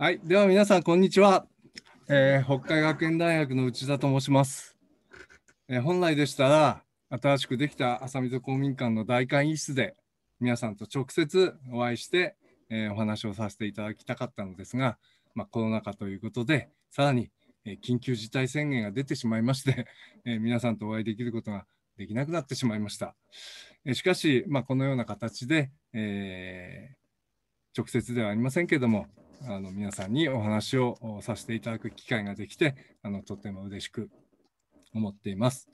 はい、では皆さん、こんにちは、えー、北海学園大学の内田と申します。えー、本来でしたら、新しくできた浅水公民館の大会議室で、皆さんと直接お会いして、えー、お話をさせていただきたかったのですが、まあ、コロナ禍ということで、さらに、え緊急事態宣言が出てしまいまして、え皆さんとお会いできることができなくなってしまいました。えしかし、まあ、このような形で、え直接ではありませんけれども、あの皆さんにお話をさせていただく機会ができてあのとても嬉しく思っています。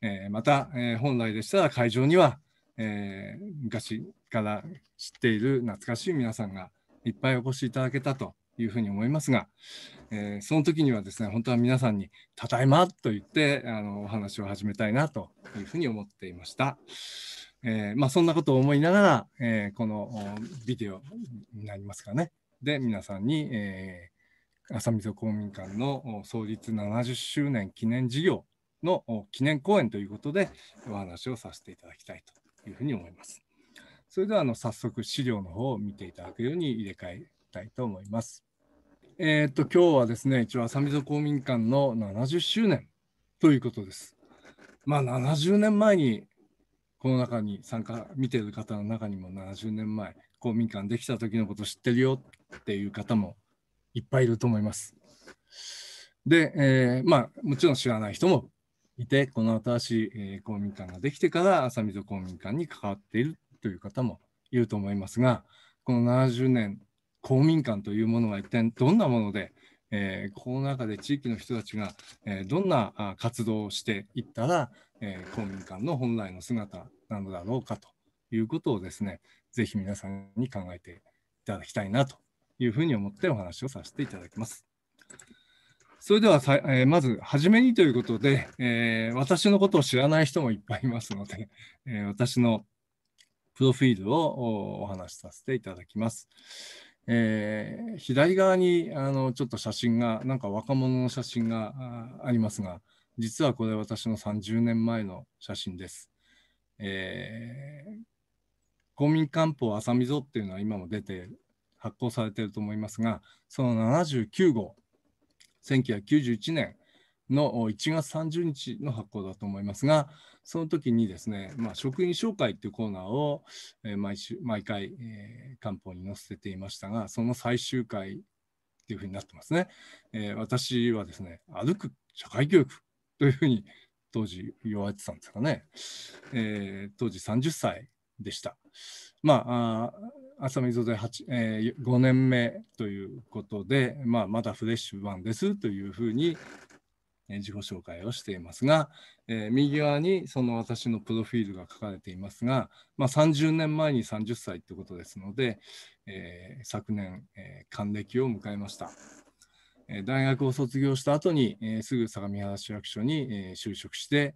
えー、また、えー、本来でしたら会場には、えー、昔から知っている懐かしい皆さんがいっぱいお越しいただけたというふうに思いますが、えその時にはですね本当は皆さんに「ただいま」と言ってあのお話を始めたいなというふうに思っていました。えまあ、そんなことを思いながら、えこのビデオになりますかねで皆さんに、えー、浅溝公民館の創立70周年記念事業の記念講演ということでお話をさせていただきたいというふうに思います。それではあの早速資料の方を見ていただくように入れ替えたいと思います。えー、っと今日はですね一応浅溝公民館の70周年ということです。まあ70年前にこの中に参加見てる方の中にも70年前公民館できた時のこと知ってるよっていう方もいっぱいいると思います。で、えー、まあもちろん知らない人もいてこの新しい、えー、公民館ができてから浅水公民館に関わっているという方もいると思いますがこの70年公民館というものは一体どんなもので、えー、この中で地域の人たちが、えー、どんな活動をしていったら、えー、公民館の本来の姿なのだろうかということをですね是非皆さんに考えていただきたいなというふうに思ってお話をさせていただきます。それではさ、えー、まず初めにということで、えー、私のことを知らない人もいっぱいいますので、えー、私のプロフィールをお話しさせていただきます。えー、左側にあのちょっと写真が、なんか若者の写真がありますが、実はこれ私の30年前の写真です。えー、公民官報あさみぞっていうのは今も出て発行されていると思いますが、その79号、1991年の1月30日の発行だと思いますが、その時にですね、まあ、職員紹介というコーナーを毎週毎回、えー、官報に載せていましたが、その最終回っていうふうになってますね。えー、私はですね、歩く社会教育というふうに当時言われてたんですかね。えー、当時30歳でした。まあ浅見でえー、5年目ということで、まあ、まだフレッシュ版ですというふうに、え自己紹介をしていますが、えー、右側にその私のプロフィールが書かれていますが、まあ、30年前に30歳ということですので、えー、昨年、え還暦を迎えました。大学を卒業した後に、えすぐ相模原市役所に、え就職して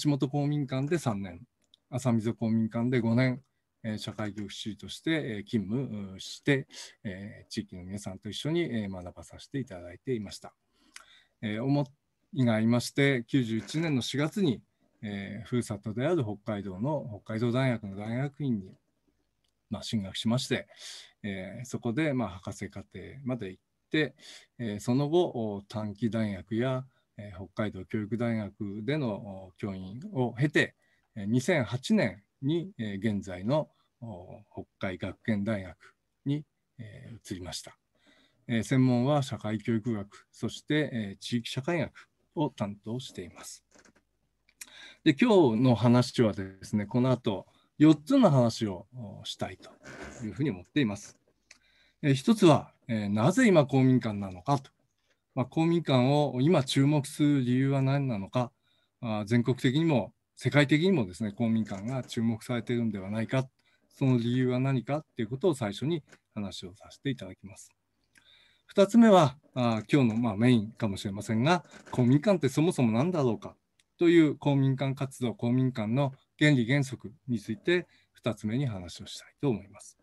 橋本公民館で3年浅溝公民館で5年社会業種として勤務して、地域の皆さんと一緒に学ばさせていただいていました。思いがありまして、91年の4月に、ふるさとである北海道の北海道大学の大学院に、まあ、進学しまして、そこで、まあ、博士課程まで行って、その後短期大学や北海道教育大学での教員を経て2008年に、えー、現在の北海学研大学に、えー、移りました、えー。専門は社会教育学、そして、えー、地域社会学を担当しています。で今日の話はですね、この後4つの話をしたいというふうに思っています。えー、一つは、えー、なぜ今公民館なのかと。まあ、公民館を今注目する理由は何なのか、あ全国的にも世界的にもですね公民館が注目されているんではないかその理由は何かっていうことを最初に話をさせていただきます。2つ目はあ今日のまあメインかもしれませんが公民館ってそもそも何だろうかという公民館活動公民館の原理原則について2つ目に話をしたいと思います。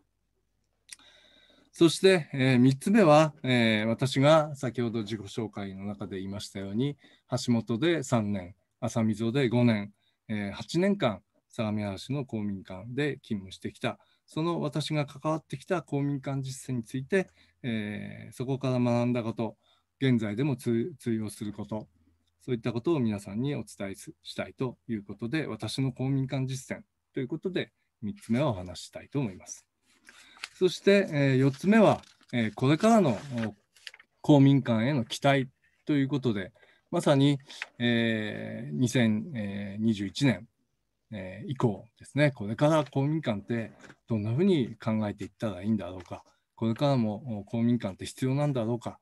そして、えー、3つ目は、えー、私が先ほど自己紹介の中で言いましたように橋本で3年浅溝で5年え8年間相模原市の公民館で勤務してきたその私が関わってきた公民館実践について、えー、そこから学んだこと現在でも通用することそういったことを皆さんにお伝えしたいということで私の公民館実践ということで3つ目はお話したいと思います。そして、えー、4つ目は、えー、これからの公民館への期待ということで、まさに、えー、2021年、えー、以降ですね、これから公民館ってどんなふうに考えていったらいいんだろうか、これからも公民館って必要なんだろうか、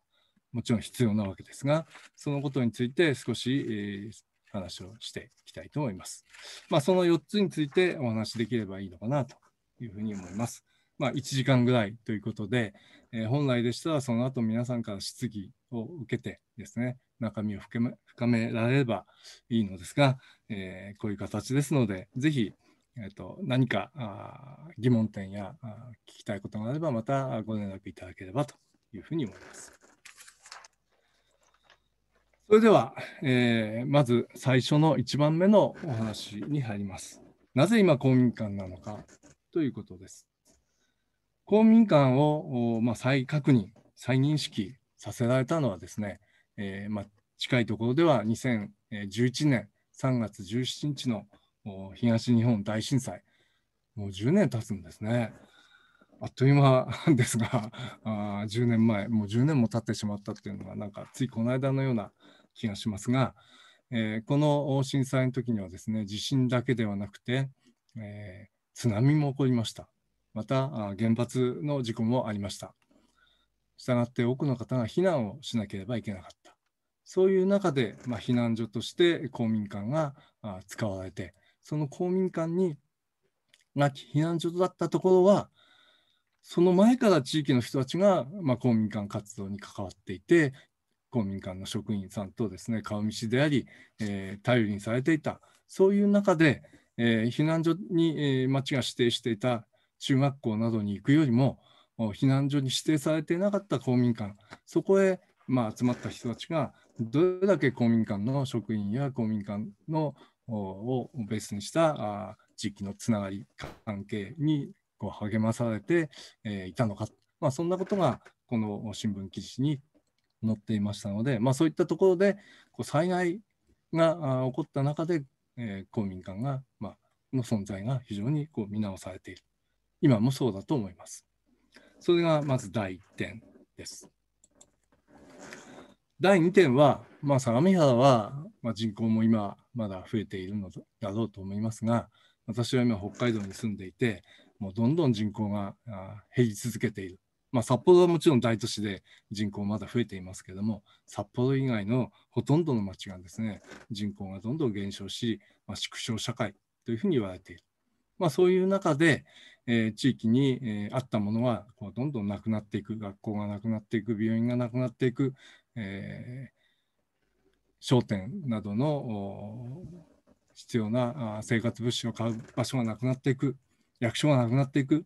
もちろん必要なわけですが、そのことについて少し、えー、話をしていきたいと思います。まあ、その4つについてお話しできればいいのかなというふうに思います。まあ、1時間ぐらいということで、えー、本来でしたらその後皆さんから質疑を受けてですね、中身を深め深められればいいのですが、えー、こういう形ですので、ぜひ、えーと、何かあ疑問点やあ聞きたいことがあれば、またご連絡いただければというふうに思います。それでは、えー、まず最初の1番目のお話に入ります。なぜ今公民館なのかということです。公民館を、まあ、再確認、再認識させられたのはですね、えー、まあ、近いところでは2011年3月17日の東日本大震災、もう10年経つんですね。あっという間ですが、あ10年前、もう10年も経ってしまったっていうのはなんかついこの間のような気がしますが、えー、この震災の時にはですね、地震だけではなくて、えー、津波も起こりました。また、原発の事故もありました。従って多くの方が避難をしなければいけなかった。そういう中で、まあ、避難所として公民館が使われて、その公民館に亡き避難所だったところは、その前から地域の人たちが、まあ、公民館活動に関わっていて、公民館の職員さんとですね、顔見知りであり、えー、頼りにされていた、そういう中で、えー、避難所に、えー、町が指定していた中学校などに行くよりも、避難所に指定されていなかった公民館、そこへま集まった人たちが、どれだけ公民館の職員や公民館のをベースにした地域のつながり、関係にこう励まされていたのか、まあ、そんなことがこの新聞記事に載っていましたので、まあ、そういったところでこう災害が起こった中で、え公民館が、まの存在が非常にこう見直されている今もそうだと思います。それがまず第1点です。第2点は、まあ、相模原は、まあ、人口も今まだ増えているのだろうと思いますが私は今北海道に住んでいてもうどんどん人口が減り続けている、まあ、札幌はもちろん大都市で人口まだ増えていますけども札幌以外のほとんどの町がですね人口がどんどん減少し、まあ、縮小社会というふうに言われているまあ、そういう中で、えー、地域に、えー、あったものはこうどんどんなくなっていく学校がなくなっていく病院がなくなっていく、えー、商店などの必要な生活物資を買う場所がなくなっていく役所がなくなっていく、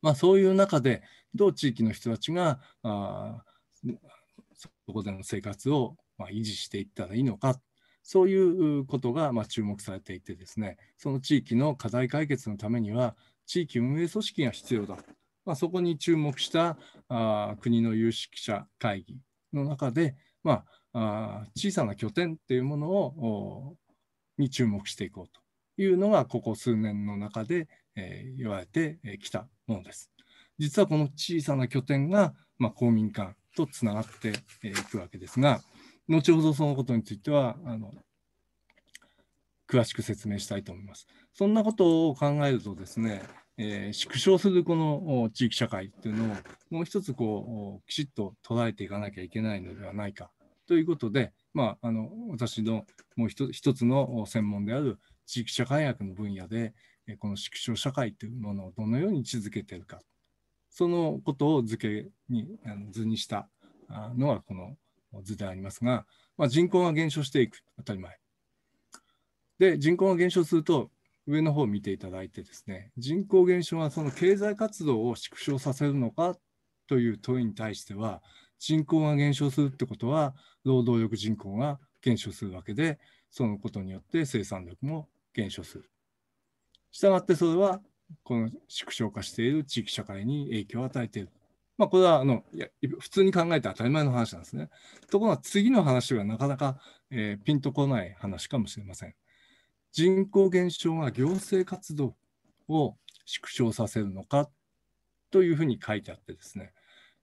まあ、そういう中でどう地域の人たちがあそこでの生活をまあ維持していったらいいのかそういうことがま注目されていてですね、その地域の課題解決のためには、地域運営組織が必要だと、まあ、そこに注目したあ国の有識者会議の中で、まあ、あ小さな拠点っていうものをに注目していこうというのが、ここ数年の中で、えー、言われてきたものです。実はこの小さな拠点が、まあ、公民館とつながっていくわけですが、後ほどそのことについてはあの詳しく説明したいと思います。そんなことを考えるとですね、えー、縮小するこの地域社会っていうのをもう一つこうきちっと捉えていかなきゃいけないのではないかということで、まあ、あの私のもう一つの専門である地域社会学の分野でこの縮小社会というものをどのように位置づけているかそのことを図形にあの図にしたのがこの図でありますが、まあ、人口が減少していく、当たり前。で、人口が減少すると、上の方を見ていただいてですね、人口減少はその経済活動を縮小させるのかという問いに対しては、人口が減少するってことは、労働力人口が減少するわけで、そのことによって生産力も減少する。したがってそれは、この縮小化している地域社会に影響を与えている。まあ、これはあのいや普通に考えて当たり前の話なんですね。ところが次の話はなかなか、えー、ピンとこない話かもしれません。人口減少が行政活動を縮小させるのかというふうに書いてあってですね、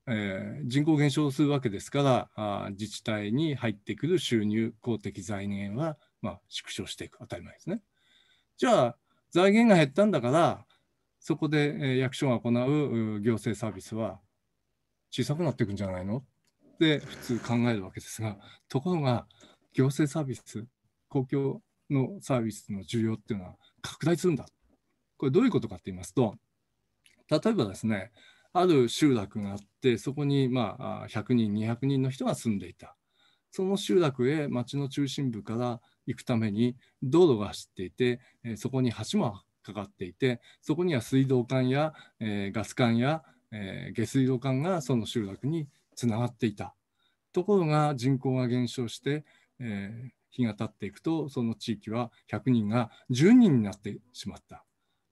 えー、人口減少するわけですからあ自治体に入ってくる収入公的財源は、まあ、縮小していく当たり前ですね。じゃあ財源が減ったんだからそこで、えー、役所が行う行政サービスは小さくなっていくんじゃないのって普通考えるわけですがところが行政サービス公共のサービスの需要っていうのは拡大するんだこれどういうことかって言いますと例えばですねある集落があってそこにまあ100人200人の人が住んでいたその集落へ町の中心部から行くために道路が走っていてそこに橋もかかっていてそこには水道管やガス管やえー、下水道管がその集落につながっていたところが人口が減少して、えー、日が経っていくとその地域は100人が10人になってしまった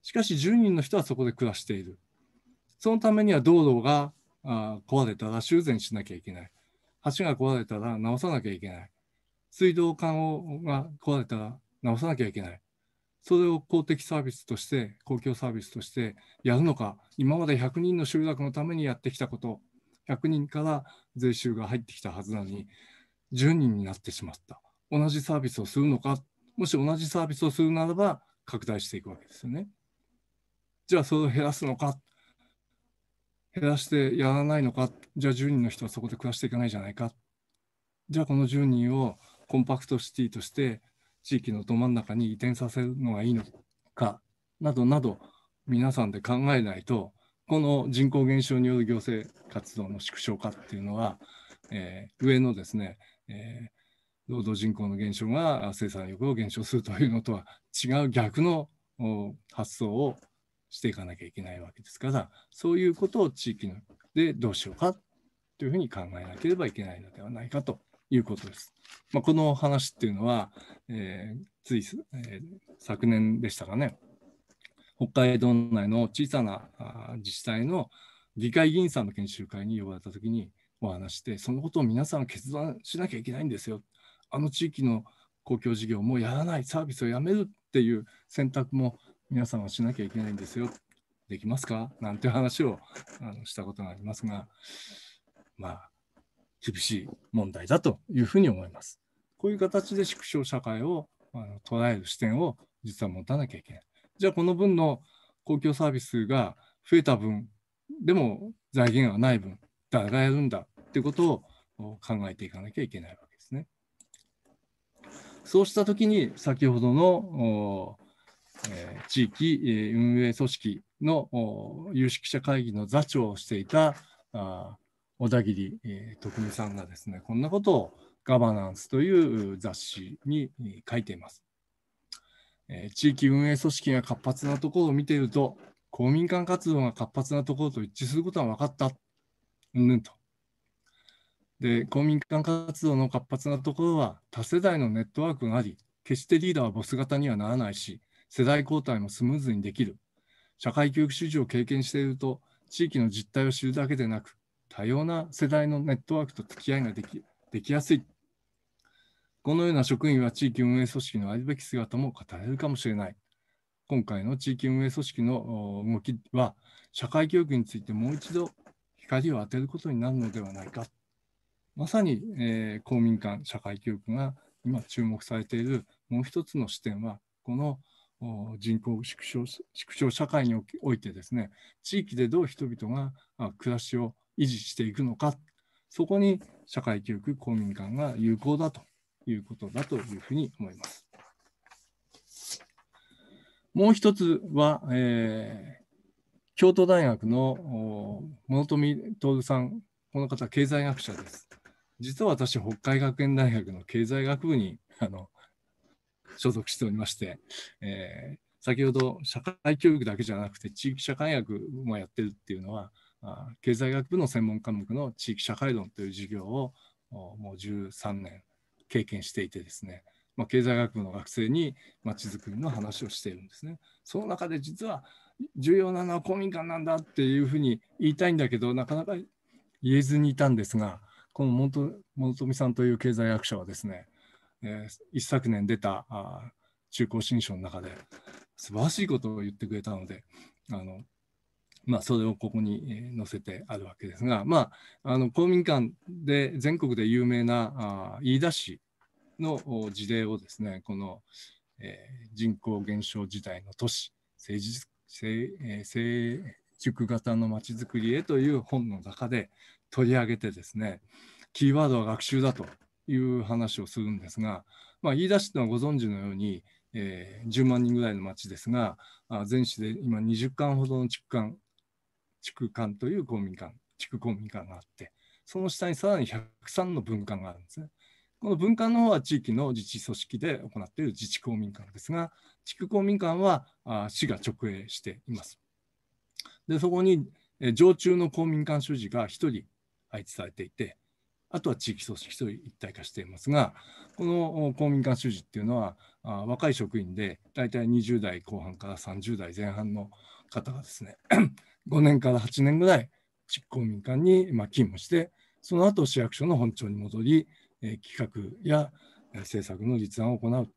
しかし10人の人はそこで暮らしているそのためには道路があ壊れたら修繕しなきゃいけない橋が壊れたら直さなきゃいけない水道管をが壊れたら直さなきゃいけないそれを公的サービスとして公共サービスとしてやるのか今まで100人の集落のためにやってきたこと100人から税収が入ってきたはずなのに10人になってしまった同じサービスをするのかもし同じサービスをするならば拡大していくわけですよねじゃあそれを減らすのか減らしてやらないのかじゃあ10人の人はそこで暮らしていかないじゃないかじゃあこの10人をコンパクトシティとして地域のど真ん中に移転させるのがいいのかなどなど皆さんで考えないとこの人口減少による行政活動の縮小化っていうのは、えー、上のですね、えー、労働人口の減少が生産力を減少するというのとは違う逆の発想をしていかなきゃいけないわけですからそういうことを地域でどうしようかというふうに考えなければいけないのではないかということです。まあ、この話っていうのは、えー、つい、えー、昨年でしたかね、北海道内の小さな自治体の議会議員さんの研修会に呼ばれたときにお話して、そのことを皆さん決断しなきゃいけないんですよ。あの地域の公共事業もやらない、サービスをやめるっていう選択も皆さんはしなきゃいけないんですよ。できますかなんて話をあのしたことがありますが、まあ、厳しい問題だというふうに思います。こういう形で縮小社会をあの捉える視点を実は持たなきゃいけない。じゃあこの分の公共サービスが増えた分でも財源がない分誰がやるんだってことを考えていかなきゃいけないわけですね。そうしたときに先ほどの、えー、地域、えー、運営組織の有識者会議の座長をしていたあ小田切、えー、徳美さんがですねこんなことをガバナンスという雑誌に書いています。えー、地域運営組織が活発なところを見ていると公民館活動が活発なところと一致することは分かった。うんぬんと。で公民館活動の活発なところは多世代のネットワークがあり決してリーダーはボス型にはならないし世代交代もスムーズにできる社会教育主事を経験していると地域の実態を知るだけでなく多様な世代のネットワークと付き合いができできやすい。このような職員は地域運営組織のあるべき姿も語られるかもしれない。今回の地域運営組織の動きは、社会教育についてもう一度光を当てることになるのではないか。まさに、えー、公民館、社会教育が今注目されているもう一つの視点は、この人口縮小社会においてですね、地域でどう人々が暮らしを維持していくのか、そこに社会教育、公民館が有効だということだというふうに思います。もう一つは、えー、京都大学の物富徹さん、この方、経済学者です。実は私、北海学園大学の経済学部にあの所属しておりまして、えー、先ほど社会教育だけじゃなくて地域社会学もやってるっていうのは、経済学部の専門科目の地域社会論という授業をもう13年経験していてですね、まあ、経済学部の学生にまちづくりの話をしているんですね。その中で実は重要なのは公民館なんだっていうふうに言いたいんだけどなかなか言えずにいたんですがこの本富さんという経済学者はですね、えー、一昨年出たあ中高新書の中で素晴らしいことを言ってくれたのであのまあ、それをここに載せてあるわけですが、まあ、あの公民館で全国で有名なあ飯田市の事例をですねこの、えー、人口減少時代の都市成熟型のまちづくりへという本の中で取り上げてですねキーワードは学習だという話をするんですが、まあ、飯田市というのはご存知のように、えー、10万人ぐらいの町ですが全市で今20館ほどの地区間地区館という公民館、地区公民館があって、その下にさらに103の文館があるんですね。この文館の方は地域の自治組織で行っている自治公民館ですが、地区公民館は市が直営しています。で、そこに常駐の公民館主事が1人配置されていて、あとは地域組織と一体化していますが、この公民館主事っていうのは、若い職員で、大体20代後半から30代前半の方がですね、5年から8年ぐらい執行民間にま勤務して、その後市役所の本庁に戻り、え企画や政策の立案を行う。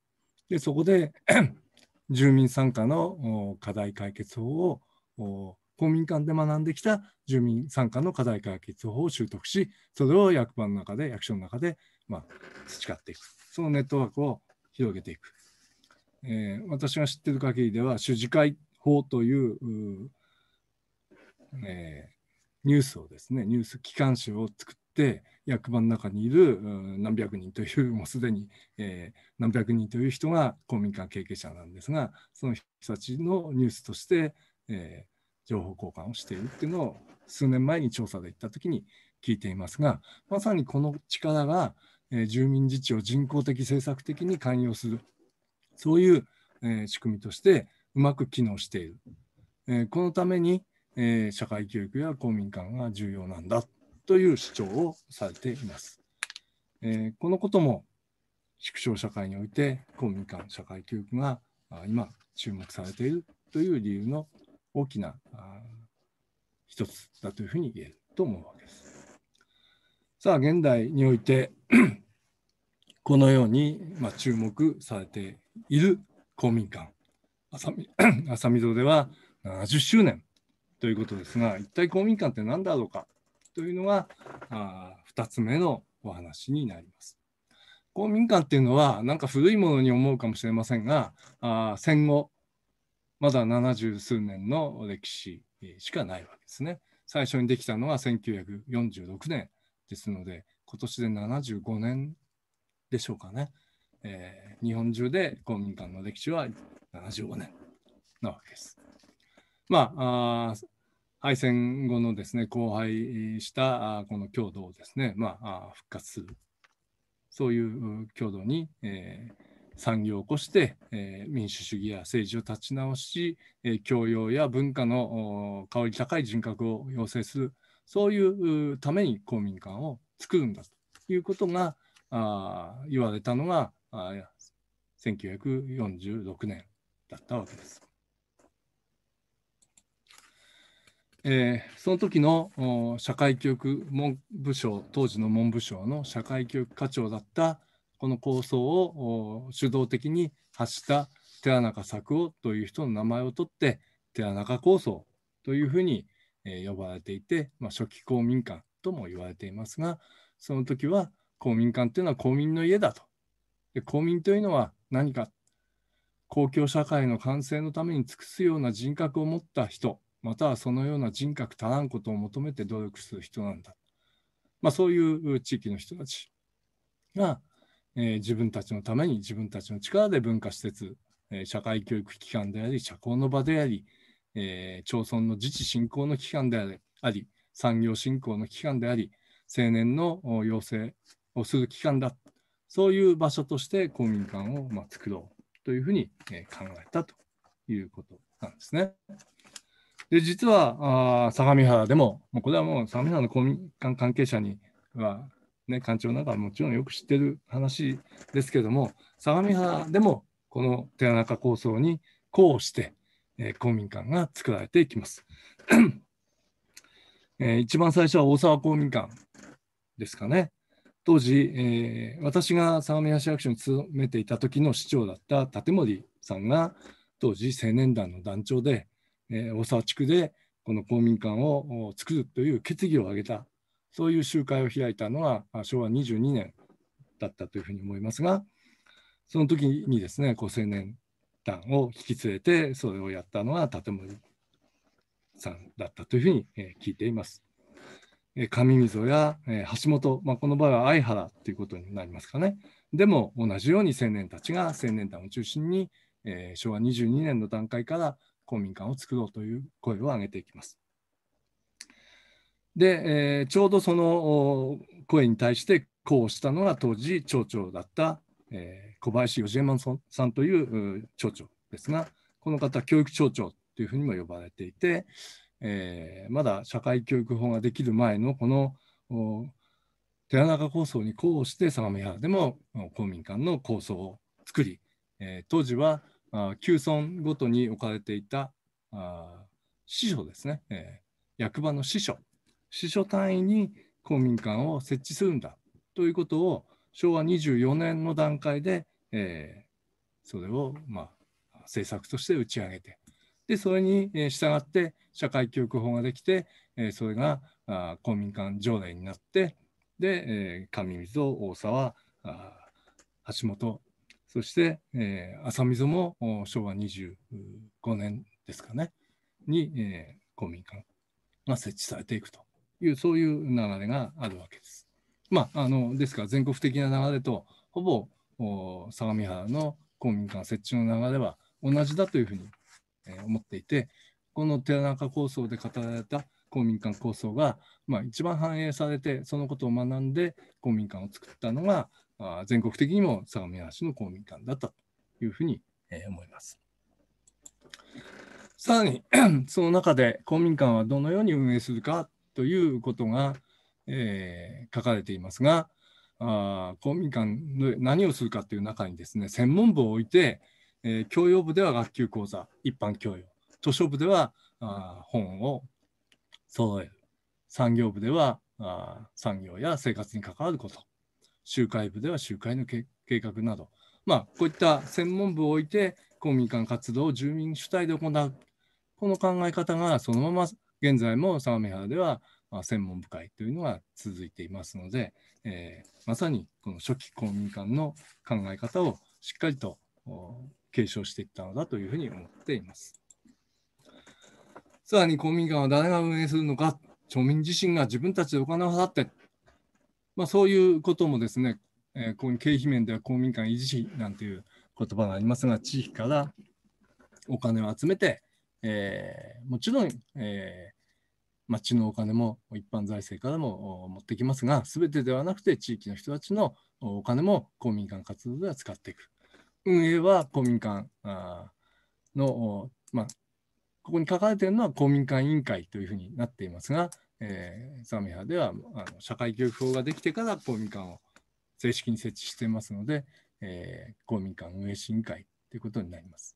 でそこで 住民参加の課題解決法を公民館で学んできた住民参加の課題解決法を習得し、それを役場の中で、役所の中で、まあ、培っていく。そのネットワークを広げていく。えー、私が知っている限りでは、主事会法というえー、ニュースをですねニュース機関誌を作って役場の中にいる何百人というもうすでに、えー、何百人という人が公民館経験者なんですがその人たちのニュースとして、えー、情報交換をしているっていうのを数年前に調査で行った時に聞いていますがまさにこの力が、え住民自治を人工的政策的に寛容するそういう、え仕組みとしてうまく機能している。えこのためにえー、社会教育や公民館が重要なんだという主張をされています。えー、このことも縮小社会において公民館社会教育が今注目されているという理由の大きな一つだというふうに言えると思うわけです。さあ現代において このように、まあ、注目されている公民館浅見浅見堂では70周年ということですが、一体公民館って何だろうかというのがあ2つ目のお話になります。公民館っていうのはなんか古いものに思うかもしれませんがあ戦後まだ70数年の歴史しかないわけですね。最初にできたのは1946年ですので今年で75年でしょうかね。えー、日本中で公民館の歴史は75年なわけです。まあ、あ敗戦後のですね、荒廃したこの郷土をですね、まあ、復活する。そういう郷土に、えー、産業を起こして、えー、民主主義や政治を立ち直し、えー、教養や文化の香り高い人格を養成する、そういうために公民館を作るんだということがあ言われたのがあ1946年だったわけです。えー、その時の社会教育文部省当時の文部省の社会教育課長だったこの構想を主導的に発した寺中作夫という人の名前を取って寺中構想というふうに、えー、呼ばれていて、まあ、初期公民館とも言われていますがその時は公民館というのは公民の家だと。で公民というのは何か公共社会の完成のために尽くすような人格を持った人またはそのような人格足らんことを求めて努力する人なんだ。まあ、そういう地域の人たちが、えー、自分たちのために自分たちの力で文化施設、えー、社会教育機関であり、社交の場であり、えー、町村の自治振興の機関であり、あり産業振興の機関であり、青年の養成をする機関だ。そういう場所として公民館をまあ作ろうというふうに考えたということなんですね。で、実は、あ相模原でも、もうこれはもう相模原の公民館関係者には、ね、館長なんかはもちろんよく知ってる話ですけども、相模原でもこの寺中構想にこうして、えー、公民館が作られていきます。えー、一番最初は大沢公民館ですかね。当時、えー、私が相模原市役所に勤めていた時の市長だった立森さんが当時青年団の団長で、えー、大沢地区でこの公民館を作るという決議を挙げた、そういう集会を開いたのは昭和22年だったというふうに思いますが、その時にですね、こう青年団を引き連れて、それをやったのは建森さんだったというふうに、えー、聞いています。えー、上溝や、えー、橋本、まあ、この場合は相原ということになりますかね。でも同じように青年たちが青年団を中心に、えー、昭和22年の段階から公民館を作ろうという声を上げていきます。で、えー、ちょうどその声に対してこうしたのが当時町長だった、えー、小林義江衛さんという町長ですがこの方教育町長というふうにも呼ばれていて、えー、まだ社会教育法ができる前のこの寺中構想にこうして相模原でも公民館の構想を作り、えー、当時はあ旧村ごとに置かれていた司書ですね、えー、役場の司書司書単位に公民館を設置するんだということを昭和24年の段階で、えー、それを、まあ、政策として打ち上げてでそれに従って社会教育法ができて、えー、それがあ公民館条例になってで、えー、上大沢橋本そして、えー、浅溝も昭和25年ですかね、に、えー、公民館が設置されていくという、そういう流れがあるわけです。まあ、あのですから全国的な流れとほぼ相模原の公民館設置の流れは同じだというふうに、えー、思っていてこの寺中構想で語られた公民館構想が、まあ、一番反映されてそのことを学んで公民館を作ったのがあ、全国的にも相模原市の公民館だったというふうに、えー、思います。さらに、その中で公民館はどのように運営するかということが、えー、書かれていますが、あ公民館で何をするかという中にですね、専門部を置いて、えー、教養部では学級講座、一般教養、図書部ではあ本を揃える、産業部ではあ産業や生活に関わること、集会部では集会の計画など、まあ、こういった専門部を置いて公民館活動を住民主体で行うこの考え方がそのまま現在も相模原では専門部会というのが続いていますので、えー、まさにこの初期公民館の考え方をしっかりと継承していったのだというふうに思っています。さらに公民館は誰が運営するのか、町民自身が自分たちでお金を払ってまあ、そういうこともですね、えー、この経費面では公民館維持費なんていう言葉がありますが、地域からお金を集めて、えー、もちろん、えー、町のお金も一般財政からも持ってきますが、すべてではなくて地域の人たちのお金も公民館活動では使っていく。運営は公民館の、まあ、ここに書かれているのは公民館委員会というふうになっていますが、えー、ザミハではあの社会教育法ができてから公民館を正式に設置してますので、えー、公民館運営委員会ということになります。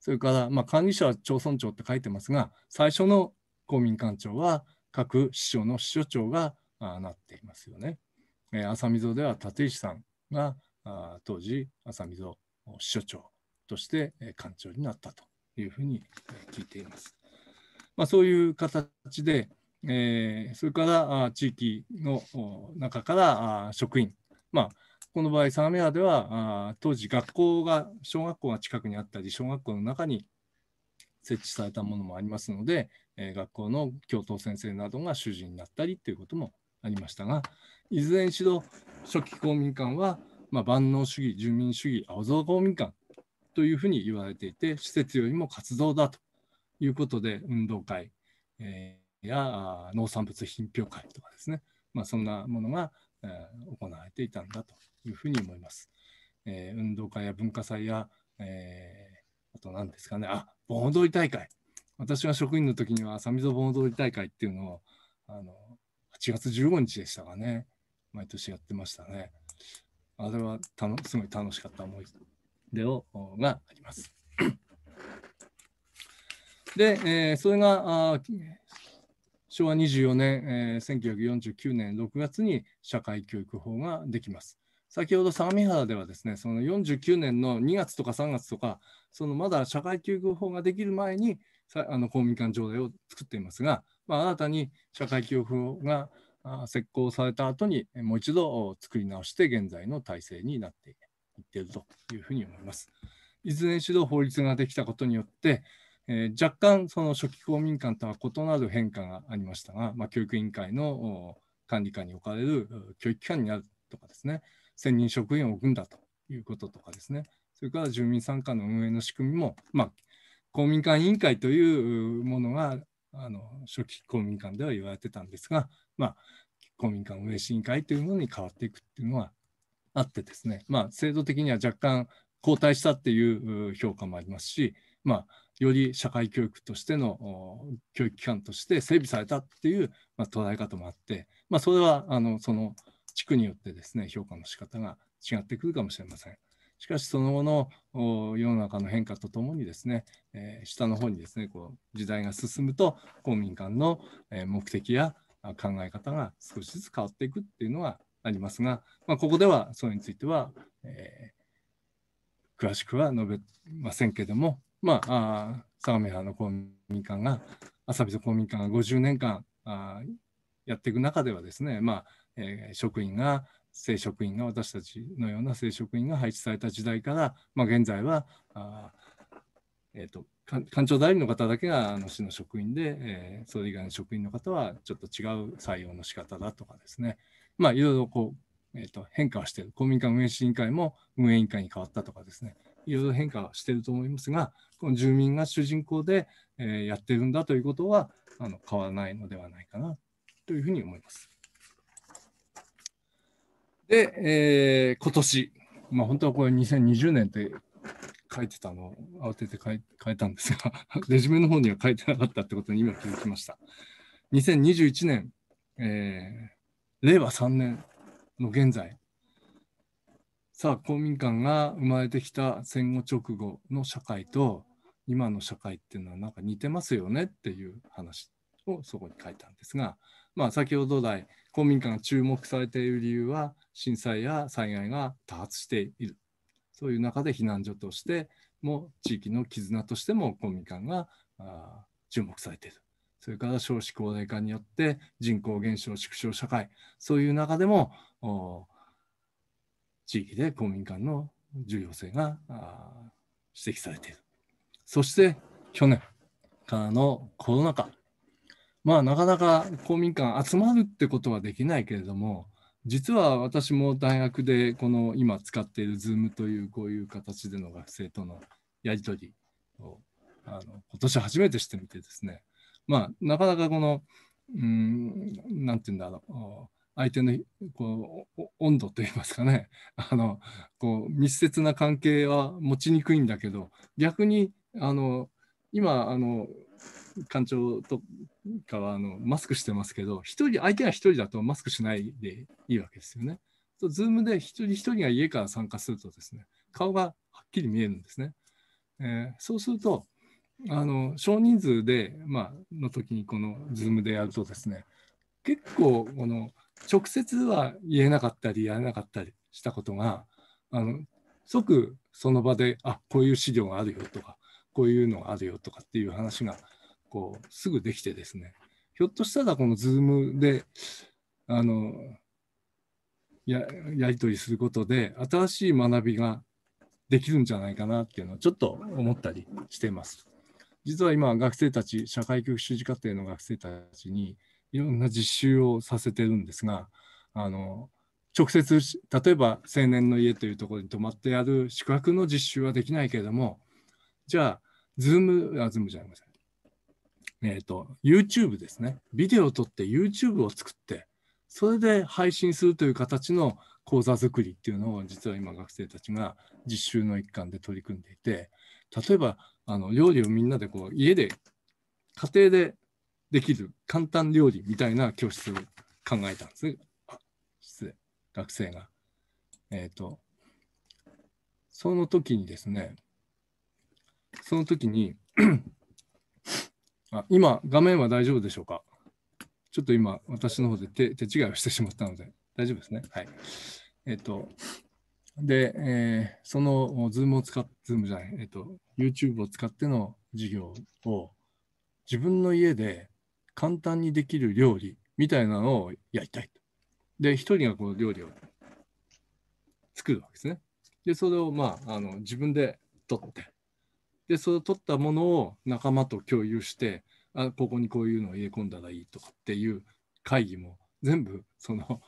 それから、まあ、管理者は町村長って書いてますが、最初の公民館長は各市長の市所長があなっていますよね。えー、浅溝では立石さんがあ当時浅溝市所長として、えー、館長になったというふうに、え聞いています。まあ、そういう形で、えー、それから地域の中から職員、まあ、この場合、相模原では当時学校が、小学校が近くにあったり、小学校の中に設置されたものもありますので、えー、学校の教頭先生などが主人になったりということもありましたが、いずれにしろ初期公民館は、まあ、万能主義、住民主義、青空公民館というふうに言われていて、施設よりも活動だということで、運動会、えーや農産物品評会とかですね、まあ、そんなものが、えー、行われていたんだというふうに思います。えー、運動会や文化祭や、えー、あと何ですかね、あ盆踊り大会。私が職員の時には、浅溝盆踊り大会っていうのをあの8月15日でしたかね、毎年やってましたね。あれはたのすごい楽しかった思い出をがあります。で、えー、それがあ昭和24年、えー、1949年6月に社会教育法ができます。先ほど相模原ではですね、その49年の2月とか3月とか、そのまだ社会教育法ができる前に、あの公民館条例を作っていますが、まあ、新たに社会教育法が施行された後に、もう一度作り直して、現在の体制になっていっているというふうに思います。いずれにしろ法律ができたことによって、えー、若干その初期公民館とは異なる変化がありましたが、まあ、教育委員会の管理下に置かれる教育機関になるとかですね専任職員を置くんだということとかですねそれから住民参加の運営の仕組みも、まあ、公民館委員会というものがあの初期公民館では言われてたんですが、まあ、公民館運営審議会というものに変わっていくっていうのはあってですね、まあ、制度的には若干後退したっていう評価もありますし、まあ、より社会教育としての教育機関として整備されたっていう、まあ、捉え方もあって、まあ、それはあのその地区によってですね評価の仕方が違ってくるかもしれません。しかしその後の世の中の変化とともにですね、えー、下の方にですねこう時代が進むと公民館の目的や考え方が少しずつ変わっていくっていうのはありますが、まあ、ここではそれについては、えー、詳しくは述べませんけどもまあ、あ相模原の公民館が、朝日公民館が50年間あやっていく中ではですね、まあえー、職員が、正職員が、私たちのような正職員が配置された時代から、まあ、現在は、あえーと、官庁代理の方だけがあの市の職員で、えー、それ以外の職員の方はちょっと違う採用の仕方だとかですね、まあ、いろいろこう、えーと、変化はしている公民館運営委員会も運営委員会に変わったとかですねいろいろ変化していると思いますがこの住民が主人公で、えー、やってるんだということはあの変わらないのではないかなというふうに思います。で、えー、今年、まあ、本当はこれ2020年って書いてたのを慌てて変えたんですが レジュメの方には書いてなかったってことに今気づきました。2021年、えー、令和3年の現在さあ公民館が生まれてきた戦後直後の社会と今の社会っていうのはなんか似てますよねっていう話をそこに書いたんですが、まあ、先ほど来公民館が注目されている理由は震災や災害が多発しているそういう中で避難所としても地域の絆としても公民館があ注目されているそれから少子高齢化によって人口減少縮小社会そういう中でもお地域で公民館の重要性が指摘されている。そして去年からのコロナ禍。まあなかなか公民館集まるってことはできないけれども、実は私も大学でこの今使っている Zoom というこういう形での学生とのやり取りをあの今年初めてしてみてですね、まあなかなかこの、うん、なんて言うんだろう、相手のこう温度といいますかね あのこう密接な関係は持ちにくいんだけど逆にあの今あの館長とかはあのマスクしてますけど一人相手が一人だとマスクしないでいいわけですよね。とズームで一人一人が家から参加するとですね顔がはっきり見えるんですね。えー、そうするとあの少人数で、まあの時にこのズームでやるとですね結構この直接は言えなかったりやれなかったりしたことがあの即その場であこういう資料があるよとかこういうのがあるよとかっていう話がこうすぐできてですねひょっとしたらこの Zoom であのややり取りすることで新しい学びができるんじゃないかなっていうのをちょっと思ったりしています。実は今学生たち社会教育主事課程の学生たちにいろんな実習をさせてるんですがあの直接例えば青年の家というところに泊まってやる宿泊の実習はできないけれどもじゃあズームあズームじゃありませんえっ、ー、と YouTube ですねビデオを撮って YouTube を作ってそれで配信するという形の講座作りっていうのを実は今学生たちが実習の一環で取り組んでいて例えばあの料理をみんなでこう家で家庭でできる簡単料理みたいな教室を考えたんです。失礼、学生が。えっ、ー、と、その時にですね、その時に あ、今、画面は大丈夫でしょうかちょっと今、私の方で手手違いをしてしまったので、大丈夫ですね。はい。えっ、ー、と、で、えー、そのズームを使って、ズームじゃない、えっ、ー、と、YouTube を使っての授業を自分の家で簡単にできる料理みたいなのをやりたいと。で、一人がこの料理を作るわけですね。で、それをまあ、あの自分で取って、で、それを取ったものを仲間と共有して、あここにこういうのを入れ込んだらいいとかっていう会議も全部その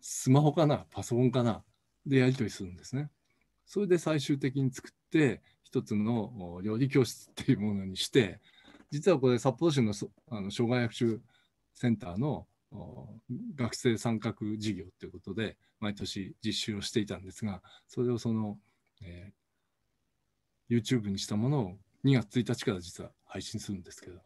スマホかなパソコンかなでやり取りするんですね。それで最終的に作って一つの料理教室っていうものにして実はこれ、札幌市のあの障害学習センターの学生参画事業ということで、毎年実習をしていたんですが、それをその、えー、YouTube にしたものを2月1日から実は配信するんですけど、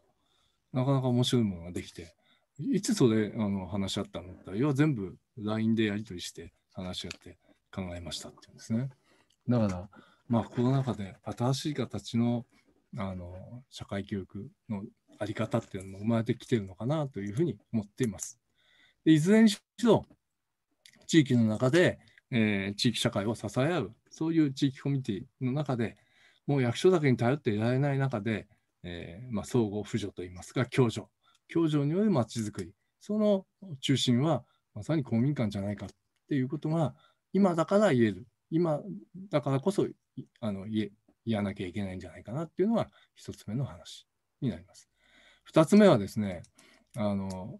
なかなか面白いものができて、いつそれあの話し合ったのって要は全部 LINE でやり取りして話し合って考えましたっていうんですね。だから、まあ、コロナ禍で新しい形のあの社会教育の在り方っていうのも生まれてきてるのかなというふうに思っています。でいずれにしろ地域の中で、えー、地域社会を支え合うそういう地域コミュニティの中でもう役所だけに頼っていられない中で、えーまあ、総合扶助といいますか共助共助によるまちづくりその中心はまさに公民館じゃないかっていうことが今だから言える今だからこそあの言えやらなきゃいけないんじゃないかなっていうのは1つ目の話になります。2つ目はですねあの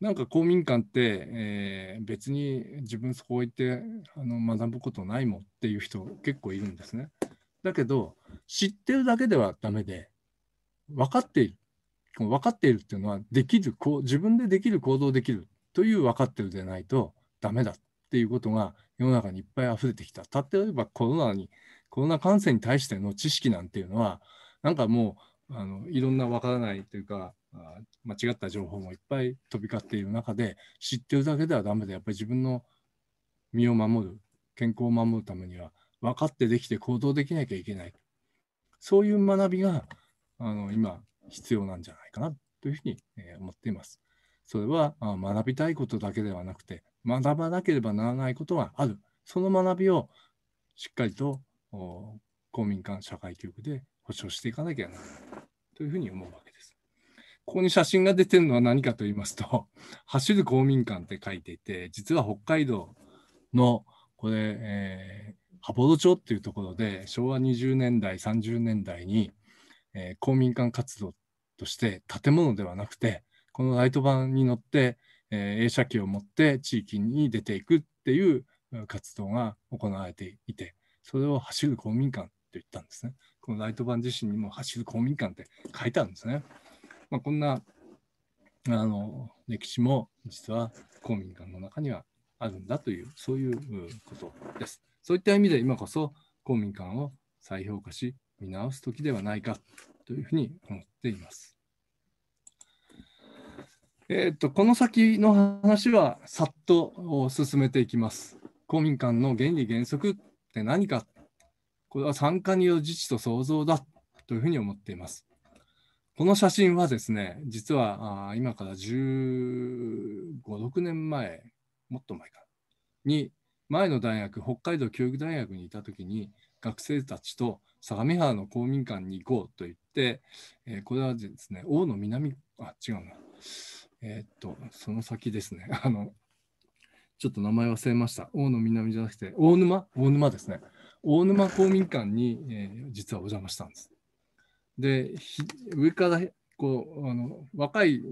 なんか公民館って、えー、別に自分そこ置いてあの学ぶことないもんっていう人結構いるんですね。だけど知ってるだけではダメで分かっている分かっているっていうのはできるこう自分でできる行動できるという分かってるでないとダメだっていうことが世の中にいっぱい溢れてきた例えばコロナにコロナ感染に対しての知識なんていうのは、なんかもう、あのいろんなわからないというか、間違った情報もいっぱい飛び交っている中で、知ってるだけではダメで、やっぱり自分の身を守る、健康を守るためには、分かってできて行動できなきゃいけない。そういう学びが、あの今、必要なんじゃないかなというふうに、え思っています。それは学びたいことだけではなくて、学ばなければならないことがある。その学びをしっかりと公民館社会教育で保障していかなきゃならないというふうに思うわけです。ここに写真が出てるのは何かと言いますと「走る公民館」って書いていて実は北海道のこれ、えー、羽幌町っていうところで昭和20年代30年代に、えー、公民館活動として建物ではなくてこのライト板に乗って、えー、映写機を持って地域に出ていくっていう活動が行われていてそれを走る公民館って言ったんですね。このライト版自身にも走る公民館って書いてあるんですね。まあ、こんなあの歴史も実は公民館の中にはあるんだというそういうことです。そういった意味で今こそ公民館を再評価し見直す時ではないかというふうに思っています。えーとこの先の話はさっと進めていきます。公民館の原理原則って何か、これは参加による自治と創造だというふうに思っています。この写真はですね、実は今から15、6年前、もっと前かに、前の大学、北海道教育大学にいた時に、学生たちと相模原の公民館に行こうと言って、えー、これはですね、大野南、あ、違うな、えー、っと、その先ですね、あの、ちょっと名前忘れました。大野南じゃなくて、大沼大沼ですね。大沼公民館に、えー、実はお邪魔したんです。で、上からこうあの若い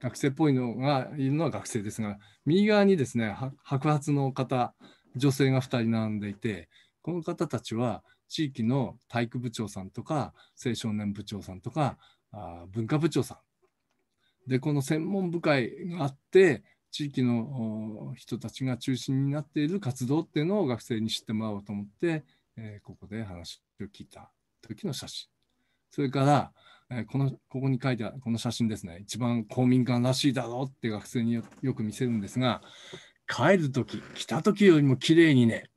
学生っぽいのがいるのは学生ですが、右側にですね、白髪の方、女性が2人並んでいて、この方たちは地域の体育部長さんとか、青少年部長さんとか、あ文化部長さん。で、この専門部会があって、地域の人たちが中心になっている活動っていうのを学生に知ってもらおうと思って、えー、ここで話を聞いた時の写真それから、えー、このここに書いてあるこの写真ですね一番公民館らしいだろうって学生によく見せるんですが帰る時来た時よりも綺麗にね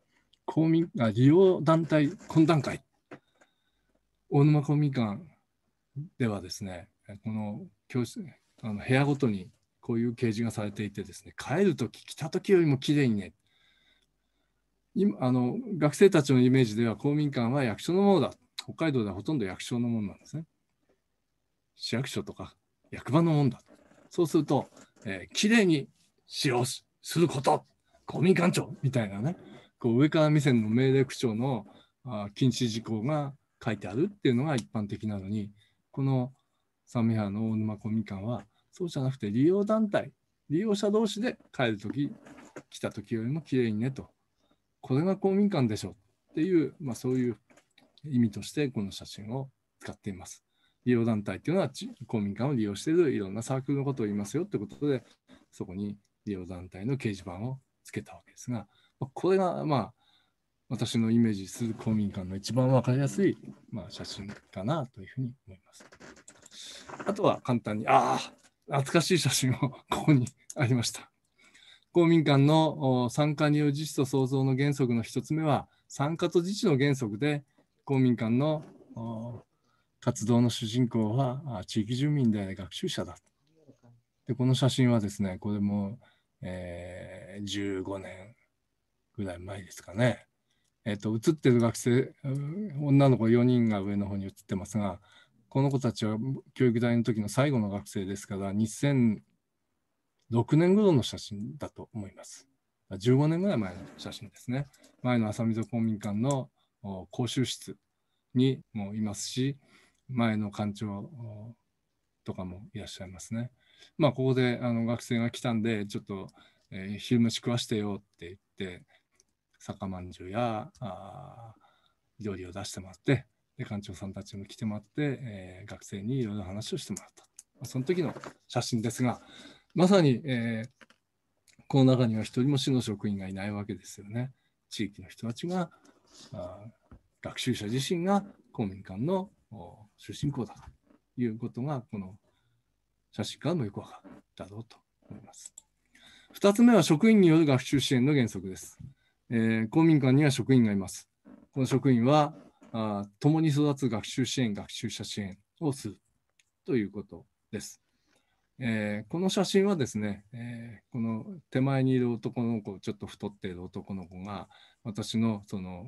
公民あ利用団体懇談会大沼公民館ではですねこの教室あの部屋ごとにこういう掲示がされていてですね、帰るとき、来たときよりもきれいにね、今あの学生たちのイメージでは公民館は役所のものだ。北海道ではほとんど役所のものなんですね。市役所とか役場のものだ。そうすると、えー、きれいに使用すること公民館長みたいなね、こう上から目線の命令口調のあ禁止事項が書いてあるっていうのが一般的なのに、この三宮の大沼公民館はそうじゃなくて利用団体、利用者同士で帰るとき、来たときよりもきれいにねと、これが公民館でしょっていう、まあ、そういう意味としてこの写真を使っています。利用団体っていうのは公民館を利用しているいろんなサークルのことを言いますよってことで、そこに利用団体の掲示板をつけたわけですが、これがまあ私のイメージする公民館の一番分かりやすい、まあ、写真かなというふうに思います。あとは簡単に、ああ、懐かしい写真をここにありました。公民館の参加による自治と創造の原則の1つ目は、参加と自治の原則で、公民館の活動の主人公は地域住民であ学習者だ。で、この写真はですね、これも、えー、15年ぐらい前ですかね。えっ、ー、と、写ってる学生、女の子4人が上の方に写ってますが、この子たちは教育大の時の最後の学生ですから、2006年頃の写真だと思います。15年ぐらい前の写真ですね。前の浅溝公民館の講習室にもいますし、前の館長とかもいらっしゃいますね。まあ、ここであの学生が来たんで、ちょっと、えー、昼飯食わしてよって言って、酒まんじゅうやあ料理を出してもらって、で館長さんたちも来てもらって、えー、学生にいろいろ話をしてもらった。その時の写真ですが、まさに、えー、この中には一人も市の職員がいないわけですよね。地域の人たちが、あ学習者自身が公民館の出身校だということが、この写真からもよくわかったろうと思います。2つ目は職員による学習支援の原則です。えー、公民館には職員がいます。この職員はあ共に育つ学習支援、学習者支援をするということです。えー、この写真はですね、えー、この手前にいる男の子、ちょっと太っている男の子が、私のその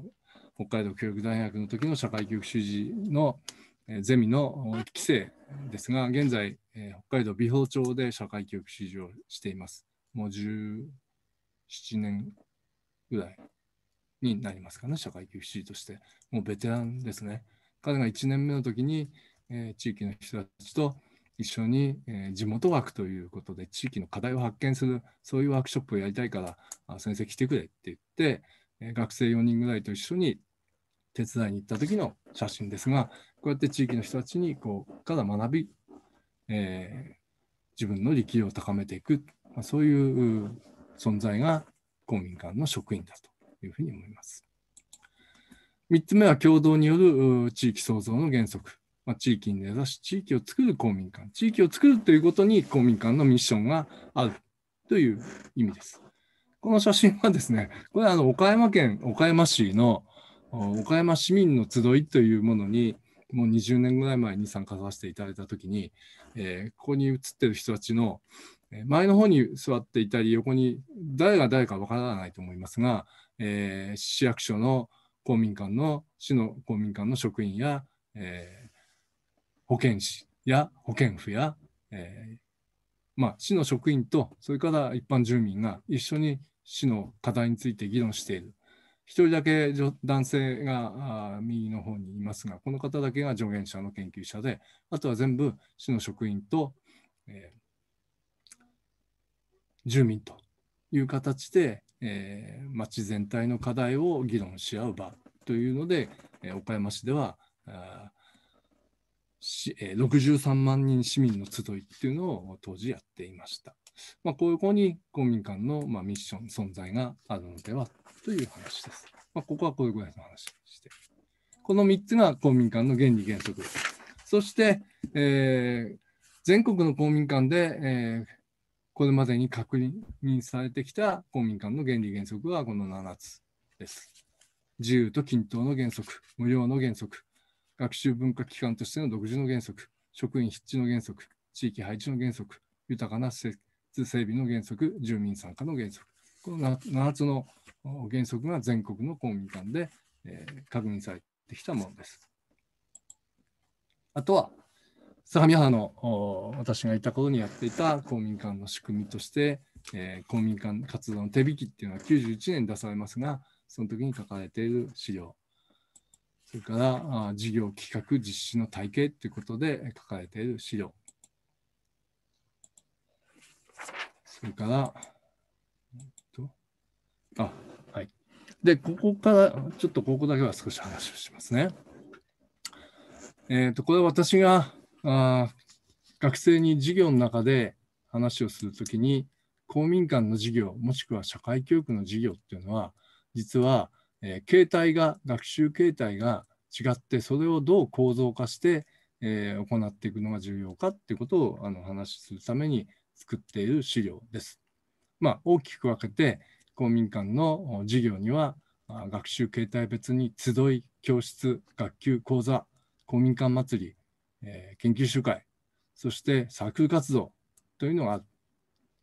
北海道教育大学の時の社会教育主字の、えー、ゼミの規制ですが、現在、え北海道美保町で社会教育習字をしています。もう17年ぐらいになりますかね、社会教育主字としてもうベテランですね。彼が1年目の時に、えー、地域の人たちと一緒に、えー、地元枠ということで地域の課題を発見するそういうワークショップをやりたいから先生来てくれって言って、えー、学生4人ぐらいと一緒に手伝いに行った時の写真ですがこうやって地域の人たちにこうから学び、え自分の力量を高めていく、まあ、そういう存在が公民館の職員だというふうに思います。3つ目は共同による地域創造の原則。まあ、地域に根ざし、地域を作る公民館。地域を作るということに公民館のミッションがあるという意味です。この写真はですね、これはあの岡山県岡山市の岡山市民の集いというものに、もう20年ぐらい前に参加させていただいたときに、えー、ここに写ってる人たちの、前の方に座っていたり、横に誰が誰かわからないと思いますが、えー、市役所の公民館の、市の公民館の職員や、えー、保健師や保健婦や、えー、まあ、市の職員と、それから一般住民が一緒に市の課題について議論している。一人だけ男性が右の方にいますが、この方だけが助言者の研究者で、あとは全部市の職員と、えー、住民という形で、えー、町全体の課題を議論し合う場というので、えー、岡山市ではあし、えー、63万人市民の集いっていうのを当時やっていました。まあ、こうこに公民館の、まあ、ミッション、存在があるのではという話です。まあ、ここはこういうぐらいの話して。この3つが公民館の原理原則です。そして、えー、全国の公民館で、えー、これまでに確認されてきた公民館の原理原則はこの7つです。自由と均等の原則、無料の原則、学習文化機関としての独自の原則、職員筆致の原則、地域配置の原則、豊かな施設整備の原則、住民参加の原則。この7つの原則が全国の公民館で確認されてきたものです。あとは相模原の私がいた頃にやっていた公民館の仕組みとして、えー、公民館活動の手引きっていうのは91年に出されますが、その時に書かれている資料、それからあ事業企画実施の体系ということで書かれている資料、それから、えっと、あ、はい。で、ここから、ちょっとここだけは少し話をしますね。えっ、ー、と、これ私があ学生に授業の中で話をするときに公民館の授業もしくは社会教育の授業っていうのは実は、えー、形態が学習形態が違ってそれをどう構造化して、えー、行っていくのが重要かっていうことをあの話するために作っている資料です。まあ、大きく分けて公民館の授業には学習形態別に集い教室学級講座公民館祭りえー、研究集会、そしてサークル活動というのがある。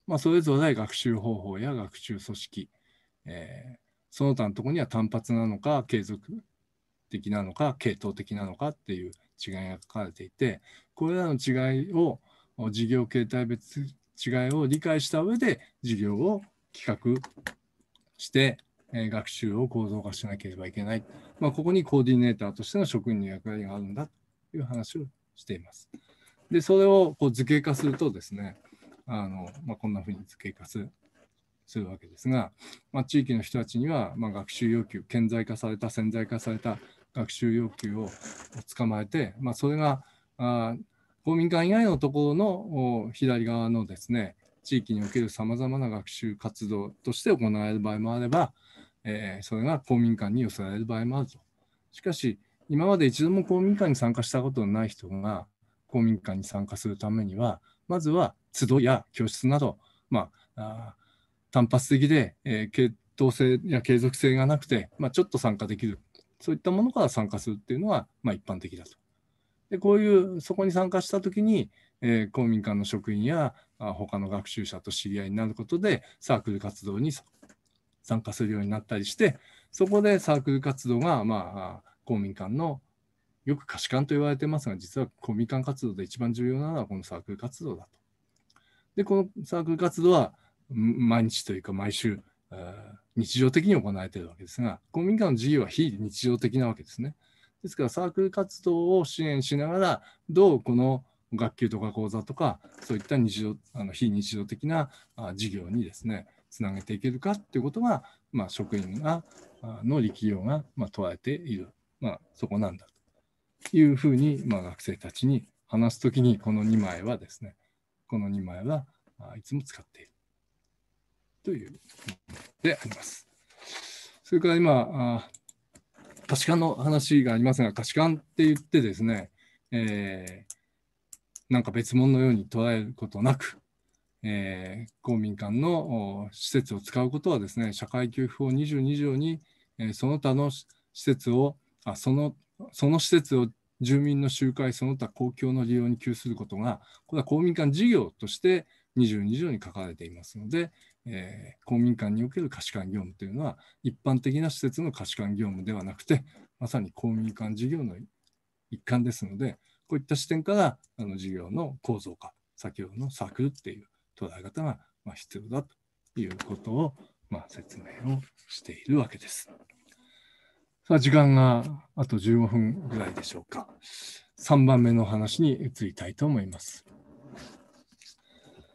まあ、それぞれ学習方法や学習組織、えー、その他のところには単発なのか継続的なのか系統的なのかっていう違いが書かれていてこれらの違いを事業形態別違いを理解した上で事業を企画して、えー、学習を構造化しなければいけない、まあ、ここにコーディネーターとしての職員の役割があるんだという話をしています。で、それをこう図形化するとですね、あのまあ、こんなふうに図形化するするわけですが、まあ、地域の人たちには、まあ、学習要求、顕在化された、潜在化された学習要求を捕まえて、まあ、それがあ公民館以外のところの左側のですね、地域におけるさまざまな学習活動として行われる場合もあれば、えー、それが公民館に寄せられる場合もあると。しかし、今まで一度も公民館に参加したことのない人が公民館に参加するためには、まずは都度や教室など、まあ、あ単発的で、えー、系統性や継続性がなくて、まあ、ちょっと参加できる、そういったものから参加するっていうのは、まあ、一般的だと。でこういうそこに参加した時に、えー、公民館の職員やあ他の学習者と知り合いになることでサークル活動に参加するようになったりしてそこでサークル活動がまあ公民館のよく可視官と言われてますが実は公民館活動で一番重要なのはこのサークル活動だと。でこのサークル活動は毎日というか毎週日常的に行われているわけですが公民館の事業は非日常的なわけですね。ですからサークル活動を支援しながらどうこの学級とか講座とかそういった日常あの非日常的な事業にですねつなげていけるかっていうことが、まあ、職員がの力量が、ま問われているまあ、そこなんだというふうに、まあ、学生たちに話すときに、この2枚はですね、この2枚はいつも使っているというであります。それから今、可視化の話がありますが、可視化って言ってですね、えー、なんか別物のように捉えることなく、えー、公民館の施設を使うことはですね、社会給付法22条に、えー、その他の施設をあそのその施設を住民の集会その他公共の利用に給することがこれは公民館事業として22条に書かれていますので、えー、公民館における貸し管業務というのは一般的な施設の貸し管業務ではなくてまさに公民館事業の一環ですのでこういった視点からあの事業の構造化先ほどのサークルっていう捉え方がま必要だということをま説明をしているわけです。さあ、時間があと15分ぐらいでしょうか。3番目の話に移りたいと思います。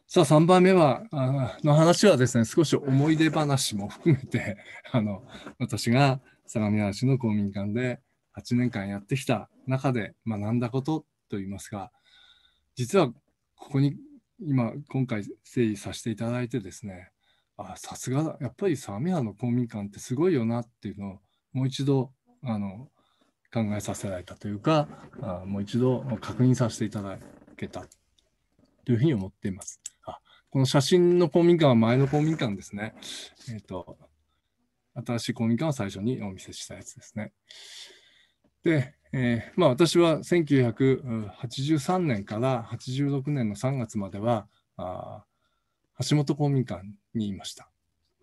さあ、3番目は、あの話はですね、少し思い出話も含めて、あの、私が相模原市の公民館で8年間やってきた中で学んだことといいますが、実はここに今、今回整理させていただいてですね、あさすが、やっぱり相模原の公民館ってすごいよなっていうのをもう一度あの考えさせられたというかあもう一度確認させていただけたというふうに思っています。あこの写真の公民館は前の公民館ですね。えっ、ー、と新しい公民館を最初にお見せしたやつですね。で、えー、まあ、私は1983年から86年の3月まではあ橋本公民館にいました。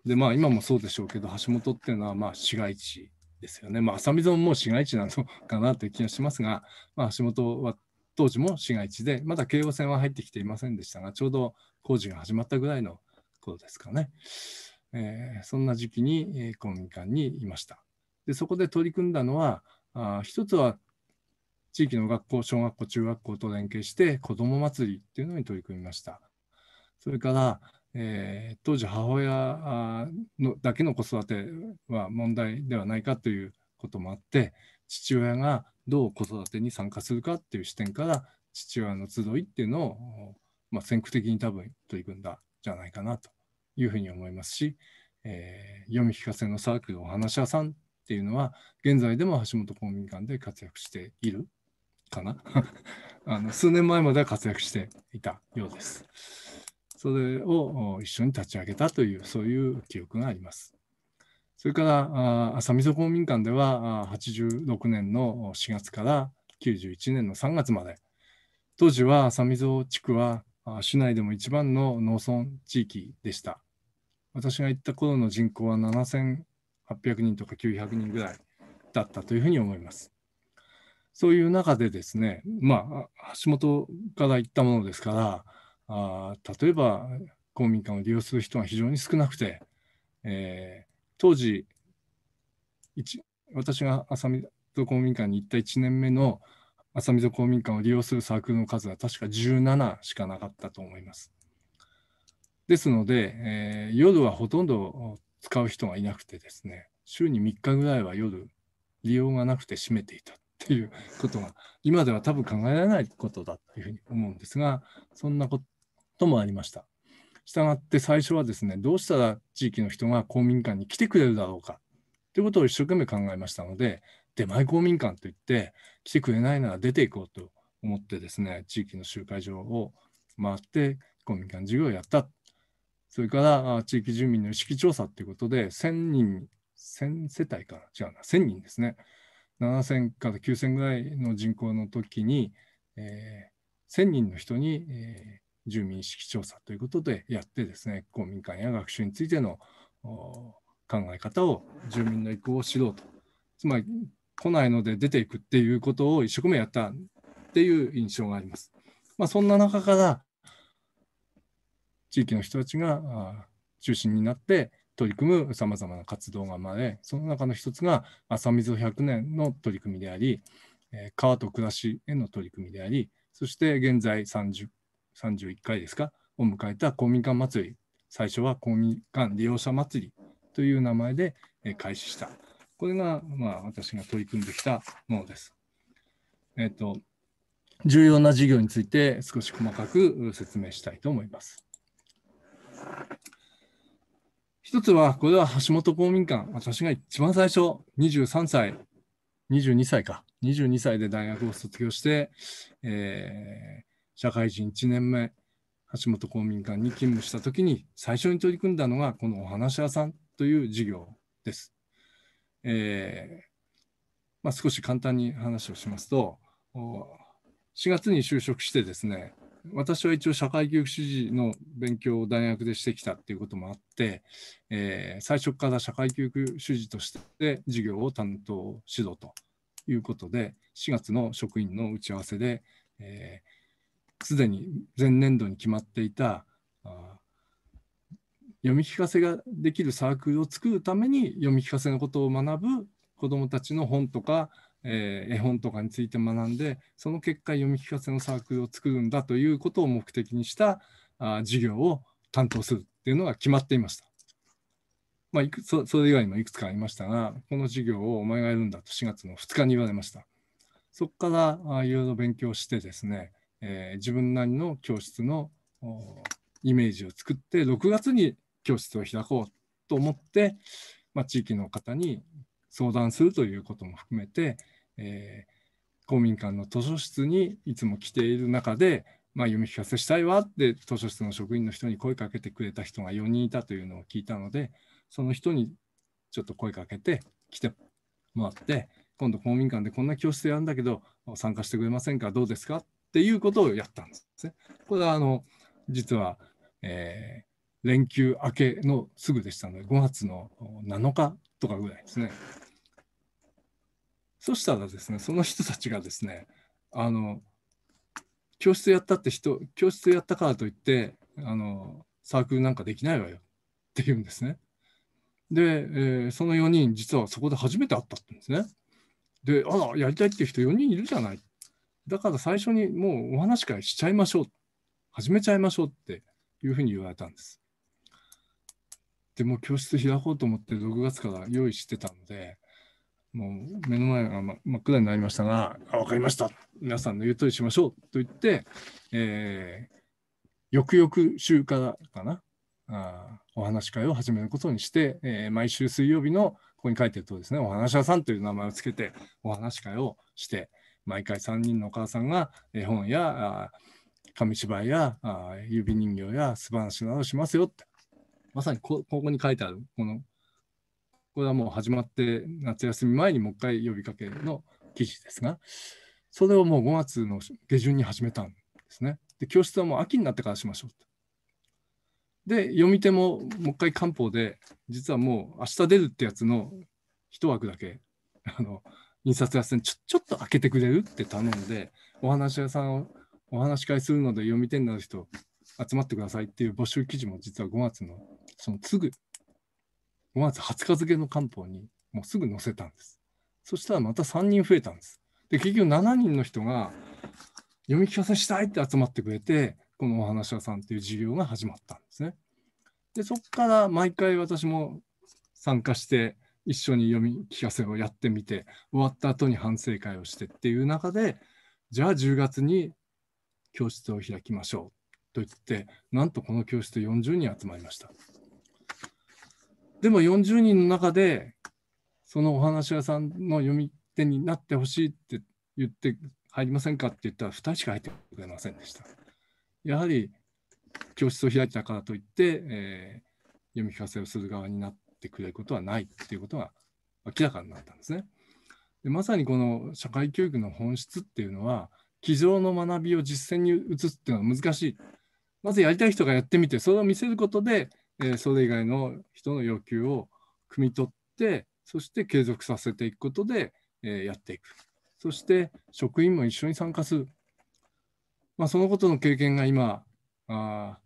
でまあ今もそうでしょうけど橋本っていうのはまあ市街地ですよね。まあ、浅見園も市街地なのかなという気がしますが、まあ、橋本は当時も市街地で、まだ京王線は入ってきていませんでしたが、ちょうど工事が始まったぐらいの頃ですかね。えー、そんな時期に、えー、公民館にいました。でそこで取り組んだのは、あ一つは地域の学校、小学校、中学校と連携して、子ども祭りっていうのに取り組みました。それから、えー、当時母親のだけの子育ては問題ではないかということもあって父親がどう子育てに参加するかっていう視点から父親の集いっていうのを、まあ、先駆的に多分取り組んだんじゃないかなというふうに思いますし、えー、読み聞かせのサークルお話屋さんっていうのは現在でも橋本公民館で活躍しているかな あの数年前までは活躍していたようです。それを一緒に立ち上げたというそういう記憶があります。それから浅溝公民館では86年の4月から91年の3月まで当時は浅溝地区は市内でも一番の農村地域でした。私が行った頃の人口は7800人とか900人ぐらいだったというふうに思います。そういう中でですね、まあ、橋本から行ったものですから、あ例えば公民館を利用する人が非常に少なくて、えー、当時私が浅見戸公民館に行った1年目の浅見戸公民館を利用するサークルの数は確か17しかなかったと思います。ですので、えー、夜はほとんど使う人がいなくてですね週に3日ぐらいは夜利用がなくて閉めていたっていうことが今では多分考えられないことだというふうに思うんですがそんなことともありました。したがって最初はですね、どうしたら地域の人が公民館に来てくれるだろうかということを一生懸命考えましたので、出前公民館といって、来てくれないなら出ていこうと思ってですね、地域の集会場を回って公民館事業をやった。それから地域住民の意識調査ということで、1000人、1000世帯かな、違うな、1000人ですね。7000から9000ぐらいの人口の時に、えー、1000人の人に、えー、住民意識調査ということでやってですね公民館や学習についての考え方を住民の意向を知ろうとつまり来ないので出ていくっていうことを一生懸命やったっていう印象があります。まあ、そんな中から地域の人たちが中心になって取り組むさまざまな活動が生まれその中の一つが朝水100年の取り組みであり川と暮らしへの取り組みでありそして現在30 31回ですか、を迎えた公民館祭り、最初は公民館利用者祭りという名前で開始した。これが、まあ、私が取り組んできたものです。えっ、と、重要な事業について少し細かく説明したいと思います。一つは、これは橋本公民館。私が一番最初、23歳、22歳か、22歳で大学を卒業して、えー、社会人1年目橋本公民館に勤務した時に最初に取り組んだのがこのお話屋さんという事業です。えー、まあ、少し簡単に話をしますと4月に就職してですね私は一応社会教育主事の勉強を大学でしてきたっていうこともあって、えー、最初から社会教育主事として事業を担当指導ということで4月の職員の打ち合わせで、えーすでに前年度に決まっていた読み聞かせができるサークルを作るために読み聞かせのことを学ぶ子どもたちの本とか、えー、絵本とかについて学んでその結果読み聞かせのサークルを作るんだということを目的にしたあ授業を担当するっていうのが決まっていました。まあ、いくそそれ以外にもいくつかありましたがこの授業をお前がやるんだと4月の2日に言われました。そこからいろいろ勉強してですねえー、自分なりの教室のイメージを作って6月に教室を開こうと思って、まあ、地域の方に相談するということも含めて、えー、公民館の図書室にいつも来ている中で、まあ、読み聞かせしたいわって図書室の職員の人に声かけてくれた人が4人いたというのを聞いたのでその人にちょっと声かけて来てもらって今度公民館でこんな教室やるんだけど参加してくれませんかどうですかっていうことをやったんですね。これはあの実は、えー、連休明けのすぐでしたので5月の7日とかぐらいですね。そしたらですねその人たちがですねあの教室やったって人教室やったからといってあのサークルなんかできないわよって言うんですね。で、えー、その4人実はそこで初めて会ったって言うんですね。であらやりたいっていう人4人いるじゃないっだから最初にもうお話し会しちゃいましょう。始めちゃいましょうっていうふうに言われたんです。でも教室開こうと思って6月から用意してたので、もう目の前が真っ暗になりましたが、あ分かりました。皆さんの言う通りしましょうと言って、えー、翌々週からかな、あお話し会を始めることにして、えー、毎週水曜日のここに書いてるとですね、お話屋さんという名前をつけて、お話し会をして、毎回3人のお母さんが絵本や紙芝居や指人形や素晴らしなどしますよってまさにここに書いてあるこのこれはもう始まって夏休み前にもう一回呼びかけの記事ですがそれをもう5月の下旬に始めたんですね。で教室はもう秋になってからしましょうと。で読み手ももう一回漢方で実はもう明日出るってやつの一枠だけあの印刷屋さんちょちょっと開けてくれるって頼んで、お話屋さんをお話し会するので読み手になる人集まってくださいっていう募集記事も実は5月の、そのすぐ、5月20日付の官報にもうすぐ載せたんです。そしたらまた3人増えたんです。で、結局7人の人が読み聞かせしたいって集まってくれて、このお話屋さんっていう授業が始まったんですね。で、そこから毎回私も参加して、一緒に読み聞かせをやってみて終わった後に反省会をしてっていう中でじゃあ10月に教室を開きましょうと言ってなんとこの教室40人集まりましたでも40人の中でそのお話屋さんの読み手になってほしいって言って入りませんかって言ったら2人しか入ってくれませんでしたやはり教室を開いたからといって、えー、読み聞かせをする側になってしてくれることはないっていうことが明らかになったんですね。でまさにこの社会教育の本質っていうのは机上の学びを実践に移すっていうのは難しい。まずやりたい人がやってみてそれを見せることで、えー、それ以外の人の要求を汲み取ってそして継続させていくことで、えー、やっていく。そして職員も一緒に参加する。まあ、そのことの経験が今あ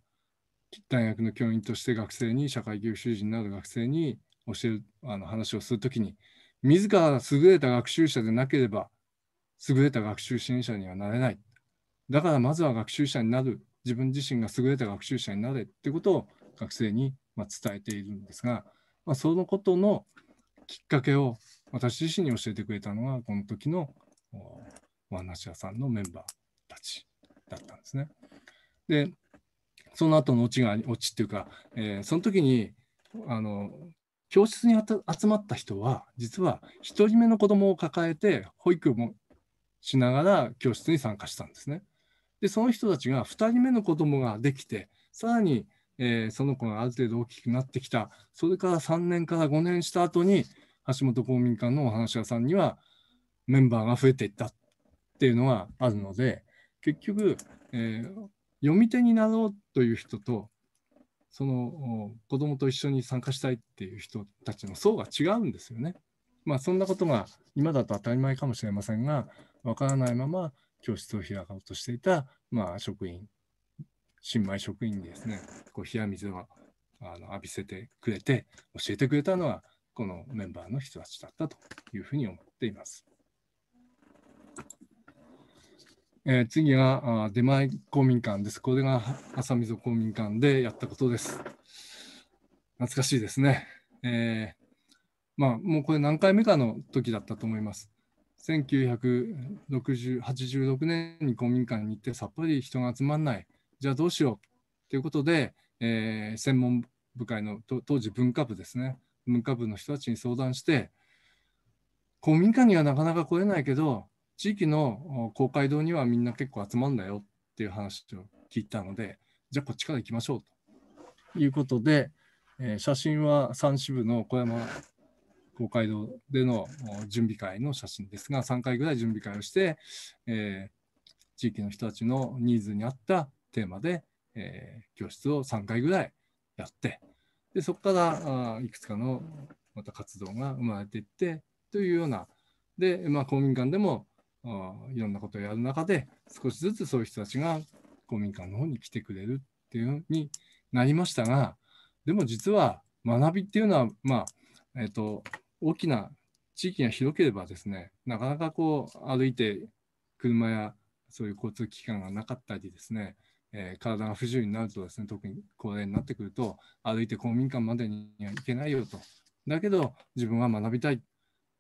大学の教員として学生に社会教習人など学生に教えるあの話をするときに自ら優れた学習者でなければ優れた学習支援者にはなれないだからまずは学習者になる自分自身が優れた学習者になれってことを学生にま伝えているんですが、まあ、そのことのきっかけを私自身に教えてくれたのがこの時のお話屋さんのメンバーたちだったんですね。でその後のオチがオチっていうか、えー、その時にあの教室に集まった人は実は1人目の子供を抱えて保育もしながら教室に参加したんですね。でその人たちが2人目の子供ができてさらに、えー、その子がある程度大きくなってきたそれから3年から5年した後に橋本公民館のお話屋さんにはメンバーが増えていったっていうのがあるので結局、えー、読み手になろうという人とその子どもと一緒に参加したいっていう人たちの層が違うんですよね。まあ、そんなことが今だと当たり前かもしれませんが分からないまま教室を開こうとしていた、まあ、職員新米職員にですねこう冷や水をあの浴びせてくれて教えてくれたのはこのメンバーの人たちだったというふうに思っています。えー、次があ出前公民館です。これが浅溝公民館でやったことです。懐かしいですね。えー、まあ、もうこれ何回目かの時だったと思います。1986年に公民館に行ってさっぱり人が集まらない。じゃあどうしようということで、えー、専門部会の当時文化部ですね。文化部の人たちに相談して、公民館にはなかなか来れないけど、地域の公会堂にはみんな結構集まるんだよっていう話を聞いたので、じゃあこっちから行きましょうということで、えー、写真は3支部の小山公会堂での準備会の写真ですが、3回ぐらい準備会をして、えー、地域の人たちのニーズに合ったテーマで、えー、教室を3回ぐらいやって、でそこからあいくつかのまた活動が生まれていってというような、で、まあ、公民館でもあいろんなことをやる中で少しずつそういう人たちが公民館の方に来てくれるっていうふうになりましたがでも実は学びっていうのはまあえっ、ー、と大きな地域が広ければですねなかなかこう歩いて車やそういう交通機関がなかったりですね、えー、体が不自由になるとですね特に高齢になってくると歩いて公民館までには行けないよとだけど自分は学びたい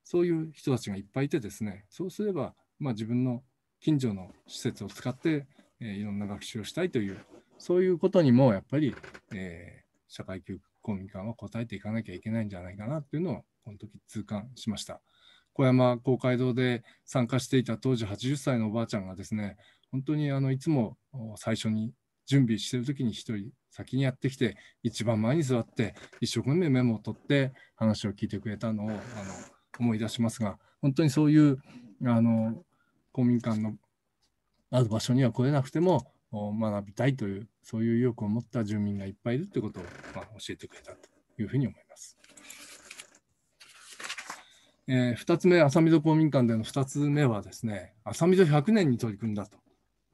そういう人たちがいっぱいいてですねそうすればまあ、自分の近所の施設を使って、えー、いろんな学習をしたいというそういうことにもやっぱり、えー、社会教育公民館は応えていかなきゃいけないんじゃないかなというのをこの時痛感しました。小山公会堂で参加していた当時80歳のおばあちゃんがですね本当にあのいつも最初に準備してる時に1人先にやってきて一番前に座って一生懸命メモを取って話を聞いてくれたのをあの思い出しますが本当にそういうあの公民館のある場所には来れなくても学びたいというそういう意欲を持った住民がいっぱいいるということを、まあ、教えてくれたというふうに思います。えー、2つ目、浅溝公民館での2つ目はですね、浅溝100年に取り組んだと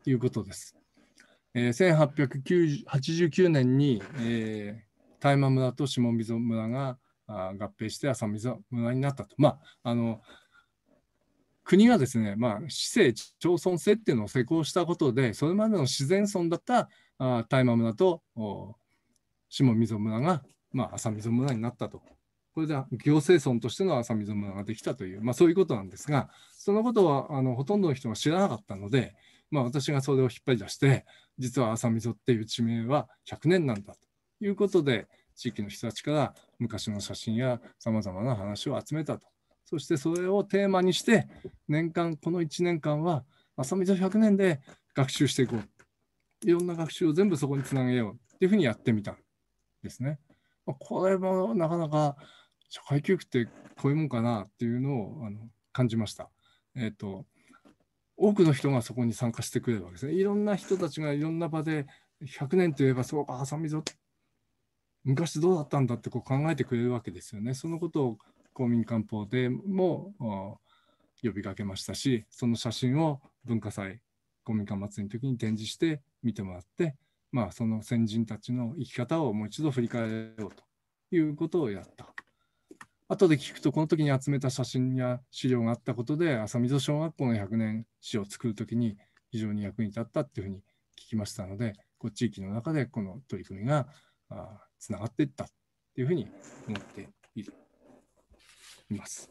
いうことです。えー、1889年に、えー、大間村と下溝村が合併して浅溝村になったと。まああの国がですね、まあ、市政、町村制っていうのを施行したことで、それまでの自然村だった大麻村と下溝村が、まあ、浅溝村になったと。これで行政村としての浅溝村ができたという、まあ、そういうことなんですが、そのことはあのほとんどの人が知らなかったので、まあ、私がそれを引っ張り出して、実は浅溝っていう地名は100年なんだということで、地域の人たちから昔の写真やさまざまな話を集めたとそしてそれをテーマにして、年間、この1年間は、朝溝100年で学習していこう。いろんな学習を全部そこにつなげようっていうふうにやってみたんですね。これもなかなか社会教育ってこういうもんかなっていうのをあの感じました。えっ、ー、と多くの人がそこに参加してくれるわけですね。いろんな人たちがいろんな場で100年といえばそうか、ハサぞ昔どうだったんだってこう考えてくれるわけですよね。そのことを公民館法でも呼びかけましたしその写真を文化祭公民館祭の時に展示して見てもらって、まあ、その先人たちの生き方をもう一度振り返ろうということをやった。後で聞くとこの時に集めた写真や資料があったことで浅溝小学校の100年史を作る時に非常に役に立ったっていうふうに聞きましたのでこう地域の中でこの取り組みがつながっていったっていうふうに思っている。います。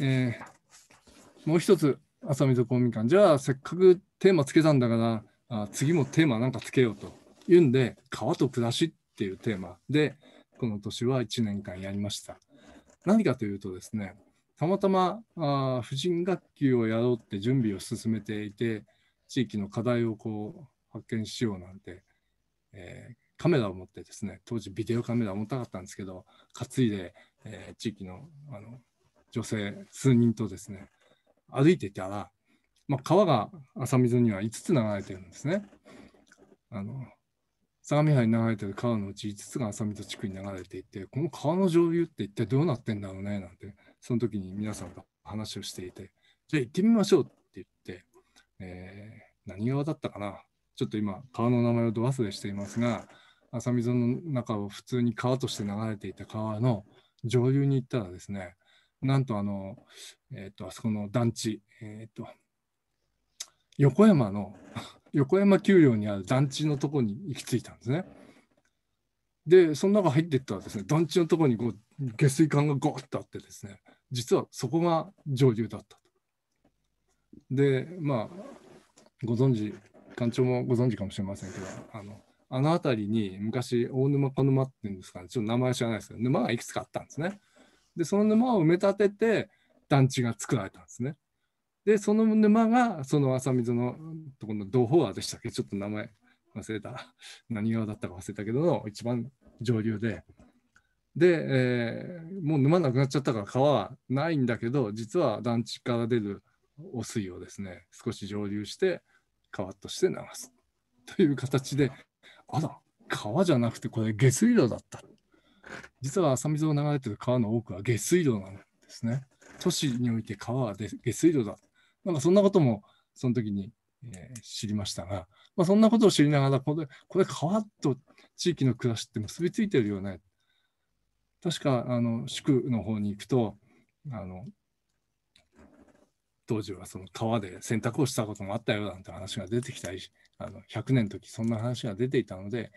えー、もう一つ、浅水公民館、じゃあせっかくテーマつけたんだからあ、次もテーマなんかつけようというんで、川と暮らしっていうテーマで、この年は1年間やりました。何かというとですね、たまたまあ婦人学級をやろうって準備を進めていて、地域の課題をこう発見しようなんて、えー、カメラを持ってですね、当時ビデオカメラを持たかったんですけど、担いで、えー、地域のあの女性数人とですね、歩いていたら、まあ、川が浅水には5つ流れてるんですね。あの相模原に流れてる川のうち5つが浅水地区に流れていて、この川の上流って一体どうなってんだろうねなんて、その時に皆さんと話をしていて、じゃあ行ってみましょうって言って、えー、何川だったかな、ちょっと今、川の名前をど忘れしていますが、浅溝の中を普通に川として流れていた川の上流に行ったらですね、なんとあの、えっ、ー、と、あそこの団地、えっ、ー、と、横山の、横山丘陵にある団地のとこに行き着いたんですね。で、その中入っていったらですね、団地のとこにこう下水管がゴーッとあってですね、実はそこが上流だったと。で、まあ、ご存知、館長もご存知かもしれませんけど、あの、あの辺りに昔大沼小沼っていうんですかねちょっと名前知らないですけど沼がいくつかあったんですね。でその沼を埋め立てて団地が作られたんですね。でその沼がその浅水のところの同方川でしたっけちょっと名前忘れた何川だったか忘れたけど一番上流で。で、えー、もう沼なくなっちゃったから川はないんだけど実は団地から出る汚水をですね少し上流して川として流すという形であら、川じゃなくてこれ下水道だった。実は浅水を流れてる川の多くは下水道なんですね。都市において川は下水道だ。なんかそんなこともその時に、えー、知りましたが、まあ、そんなことを知りながらこれ、これ川と地域の暮らしって結びついてるよね。確かあの宿の方に行くとあの当時はその川で洗濯をしたこともあったよなんて話が出てきたりあの100年の時そんな話が出ていたのでやっ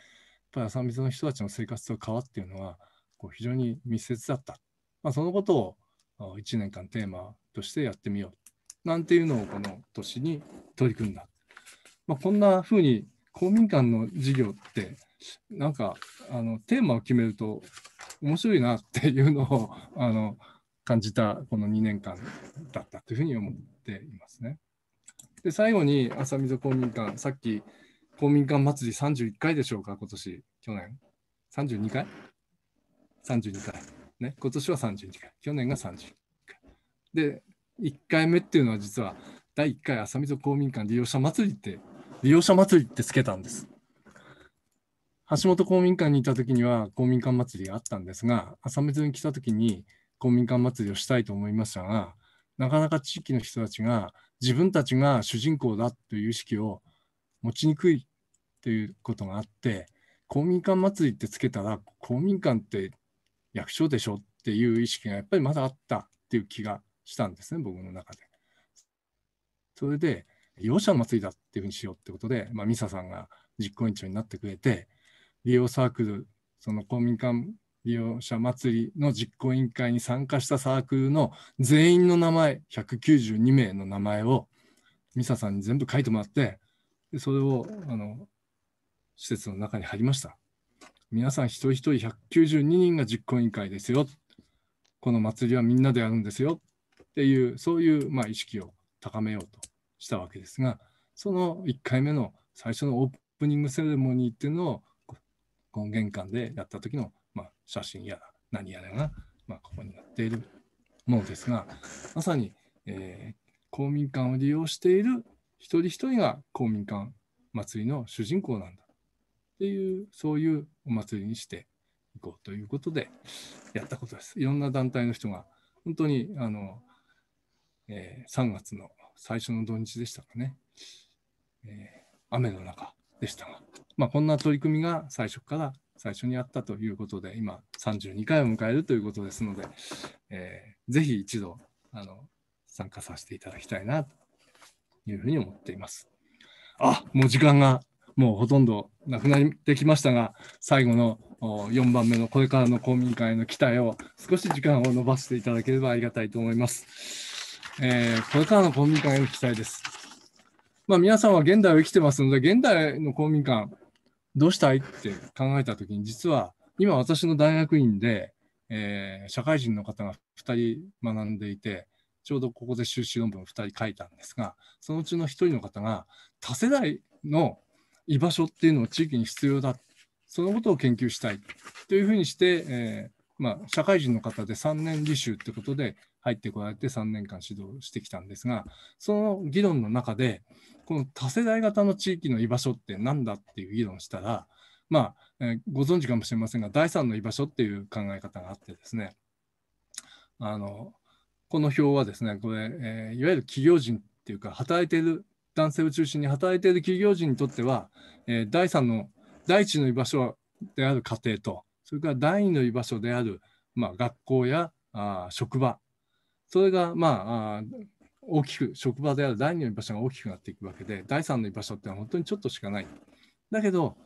ぱり浅水の人たちの生活と川っていうのはこう非常に密接だった、まあ、そのことを1年間テーマとしてやってみようなんていうのをこの年に取り組んだ、まあ、こんなふうに公民館の事業ってなんかあのテーマを決めると面白いなっていうのをあの感じたこの2年間だったというふうに思っていますね。で、最後に朝溝公民館、さっき公民館祭り31回でしょうか、今年、去年。32回 ?32 回。ね、今年は32回。去年が3 1回。で、1回目っていうのは実は、第1回朝溝公民館利用者祭りって、利用者祭りってつけたんです。橋本公民館にいた時には公民館祭りがあったんですが、朝水に来た時に公民館祭りをしたいと思いましたが、なかなか地域の人たちが自分たちが主人公だという意識を持ちにくいということがあって公民館祭りってつけたら公民館って役所でしょっていう意識がやっぱりまだあったっていう気がしたんですね僕の中で。それで利用者の祭りだっていうふうにしようってことで、まあ、ミサさんが実行委員長になってくれて利用サークルその公民館利用者祭りの実行委員会に参加したサークルの全員の名前、192名の名前を、ミサさんに全部書いてもらって、でそれをあの施設の中に貼りました。皆さん一人一人192人が実行委員会ですよ。この祭りはみんなでやるんですよ。っていう、そういう、まあ、意識を高めようとしたわけですが、その1回目の最初のオープニングセレモニーっていうのを、この玄関でやった時の写真や何やらが、まあ、ここに載っているものですがまさに、えー、公民館を利用している一人一人が公民館祭りの主人公なんだっていうそういうお祭りにしていこうということでやったことです。いろんな団体の人が本当にあの、えー、3月の最初の土日でしたかね、えー、雨の中でしたが、まあ、こんな取り組みが最初から最初にあったということで、今32回を迎えるということですので、えー、ぜひ一度あの参加させていただきたいなというふうに思っています。あもう時間がもうほとんどなくなってきましたが、最後の4番目のこれからの公民館への期待を少し時間を延ばしていただければありがたいと思います。えー、これからの公民館への期待です。まあ、皆さんは現代を生きてますので、現代の公民館、どうしたいって考えた時に、実は今私の大学院で、えー、社会人の方が2人学んでいて、ちょうどここで修士論文を2人書いたんですが、そのうちの1人の方が多世代の居場所っていうのを地域に必要だ、そのことを研究したいというふうにして、えー、まあ、社会人の方で3年履修ってことで入ってこられて3年間指導してきたんですが、その議論の中で、この多世代型の地域の居場所って何だっていう議論したら、まあ、えー、ご存知かもしれませんが、第三の居場所っていう考え方があってですね、あの、この表はですね、これ、えー、いわゆる企業人っていうか、働いている、男性を中心に働いている企業人にとっては、えー、第三の、第一の居場所である家庭と、それから第二の居場所である、まあ、学校やあ職場、それが、まあ、あ大きく職場である第2の居場所が大きくなっていくわけで第3の居場所ってのは本当にちょっとしかない。だけど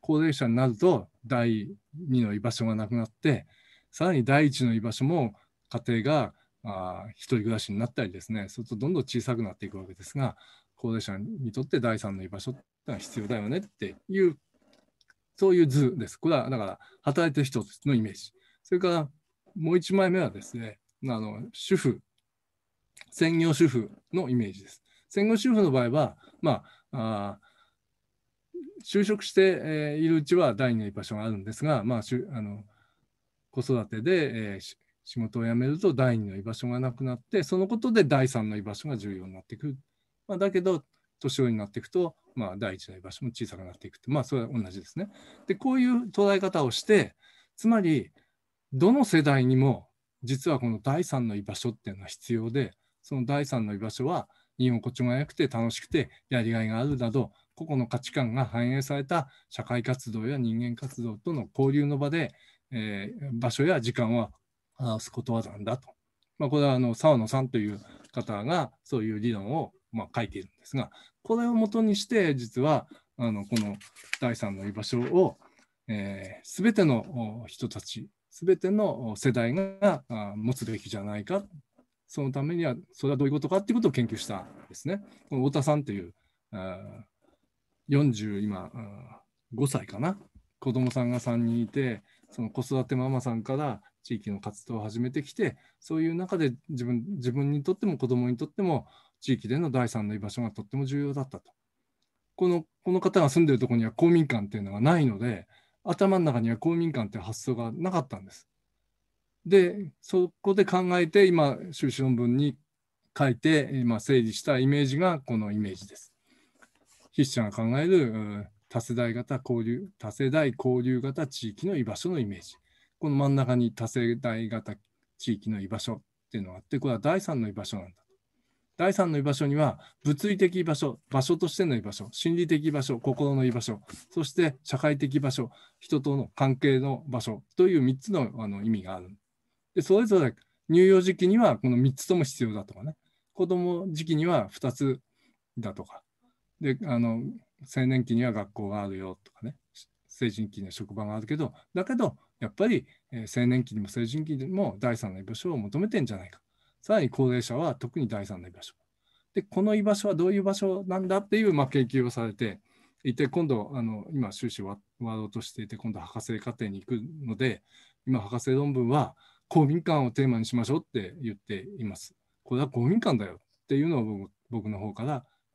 高齢者になると第2の居場所がなくなってさらに第1の居場所も家庭があ一人暮らしになったりですねそうするとどんどん小さくなっていくわけですが高齢者にとって第3の居場所ってのは必要だよねっていうそういう図です。これはだから働いてる人のイメージ。それからもう1枚目はですねあの主婦専業主婦のイメージです。専業主婦の場合は、まあ、あ就職しているうちは第二の居場所があるんですが、まあ、あの子育てで、えー、仕事を辞めると第二の居場所がなくなってそのことで第三の居場所が重要になってくる、まあ、だけど年寄りになっていくと、まあ、第一の居場所も小さくなっていくってまあそれは同じですね。でこういう捉え方をしてつまりどの世代にも実はこの第三の居場所っていうのは必要でその第三の居場所は居心地が良くて楽しくてやりがいがあるなど個々の価値観が反映された社会活動や人間活動との交流の場で、えー、場所や時間は表すことはなんだと、まあ、これは澤沢野さんという方がそういう理論をまあ書いているんですがこれをもとにして実はあのこの第三の居場所を、えー、全ての人たち全ての世代が持つべきじゃないかそのためには、それはどういうことかっていうことを研究したんですね。この太田さんという、あ4今、5歳かな、子供さんが3人いて、その子育てママさんから地域の活動を始めてきて、そういう中で自分自分にとっても子供にとっても、地域での第三の居場所がとっても重要だったと。このこの方が住んでるとこには公民館っていうのがないので、頭の中には公民館っていう発想がなかったんです。でそこで考えて今修士論文に書いて今整理したイメージがこのイメージです。筆者が考える多世代型交流多世代交流型地域の居場所のイメージ。この真ん中に多世代型地域の居場所っていうのがあってこれは第3の居場所なんだ。第3の居場所には物理的居場所、場所としての居場所、心理的居場所、心の居場所、そして社会的場所、人との関係の場所という3つのあの意味がある。でそれぞれ乳幼児期にはこの3つとも必要だとかね子供時期には2つだとかであの青年期には学校があるよとかね成人期には職場があるけどだけどやっぱり、えー、青年期にも成人期にも第三の居場所を求めてんじゃないかさらに高齢者は特に第三の居場所でこの居場所はどういう場所なんだっていう、まあ、研究をされていて今度あの今終始終わろうとしていて今度博士課程に行くので今博士論文は公民館をテーマにしましょうって言っています。これは公民館だよっていうのを僕の方か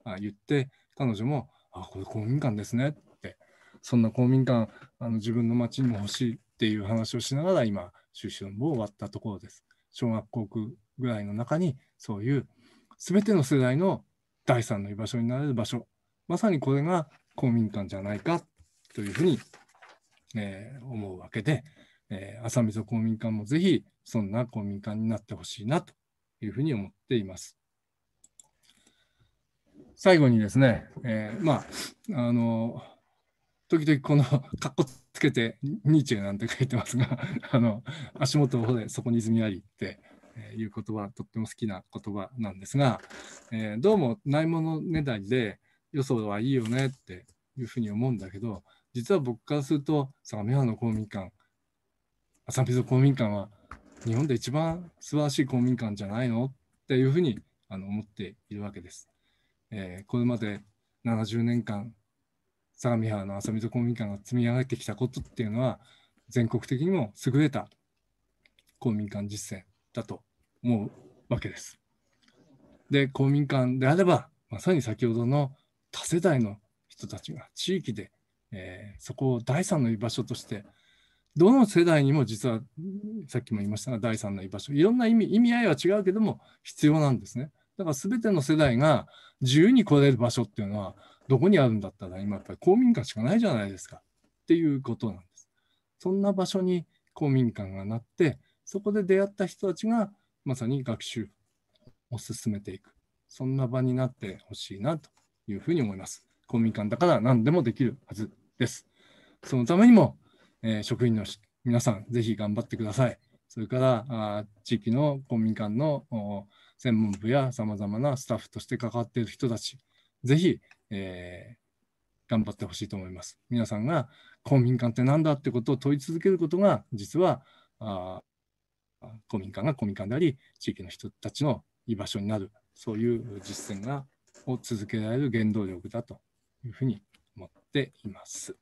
ら言って、彼女も、あ、これ公民館ですねって、そんな公民館、あの自分の町にも欲しいっていう話をしながら今、修士論文を終わったところです。小学校区ぐらいの中に、そういう全ての世代の第三の居場所になれる場所、まさにこれが公民館じゃないかというふうに、えー、思うわけで、えー、浅溝公民館もぜひそんな公民館になってほしいなというふうに思っています。最後にですね、えー、まああの時々このかっこつけてニーチェなんて書いてますが あの足元をでそこに泉ありっていう言葉とっても好きな言葉なんですが、えー、どうもないものねだりでよそはいいよねっていうふうに思うんだけど実は僕からすると相模原の公民館浅水公民館は日本で一番素晴らしい公民館じゃないのっていうふうにあの思っているわけです。えー、これまで70年間相模原の朝水公民館が積み上げてきたことっていうのは全国的にも優れた公民館実践だと思うわけです。で公民館であればまさに先ほどの多世代の人たちが地域で、えー、そこを第三の居場所としてどの世代にも実はさっきも言いましたが第三の居場所いろんな意味意味合いは違うけども必要なんですねだから全ての世代が自由に来れる場所っていうのはどこにあるんだったら今やっぱり公民館しかないじゃないですかっていうことなんですそんな場所に公民館がなってそこで出会った人たちがまさに学習を進めていくそんな場になってほしいなというふうに思います公民館だから何でもできるはずですそのためにもえー、職員の皆さん、ぜひ頑張ってください。それからあ地域の公民館の専門部やさまざまなスタッフとして関わっている人たち、ぜひ、えー、頑張ってほしいと思います。皆さんが公民館って何だってことを問い続けることが、実はあ公民館が公民館であり、地域の人たちの居場所になる、そういう実践がを続けられる原動力だというふうに思っています。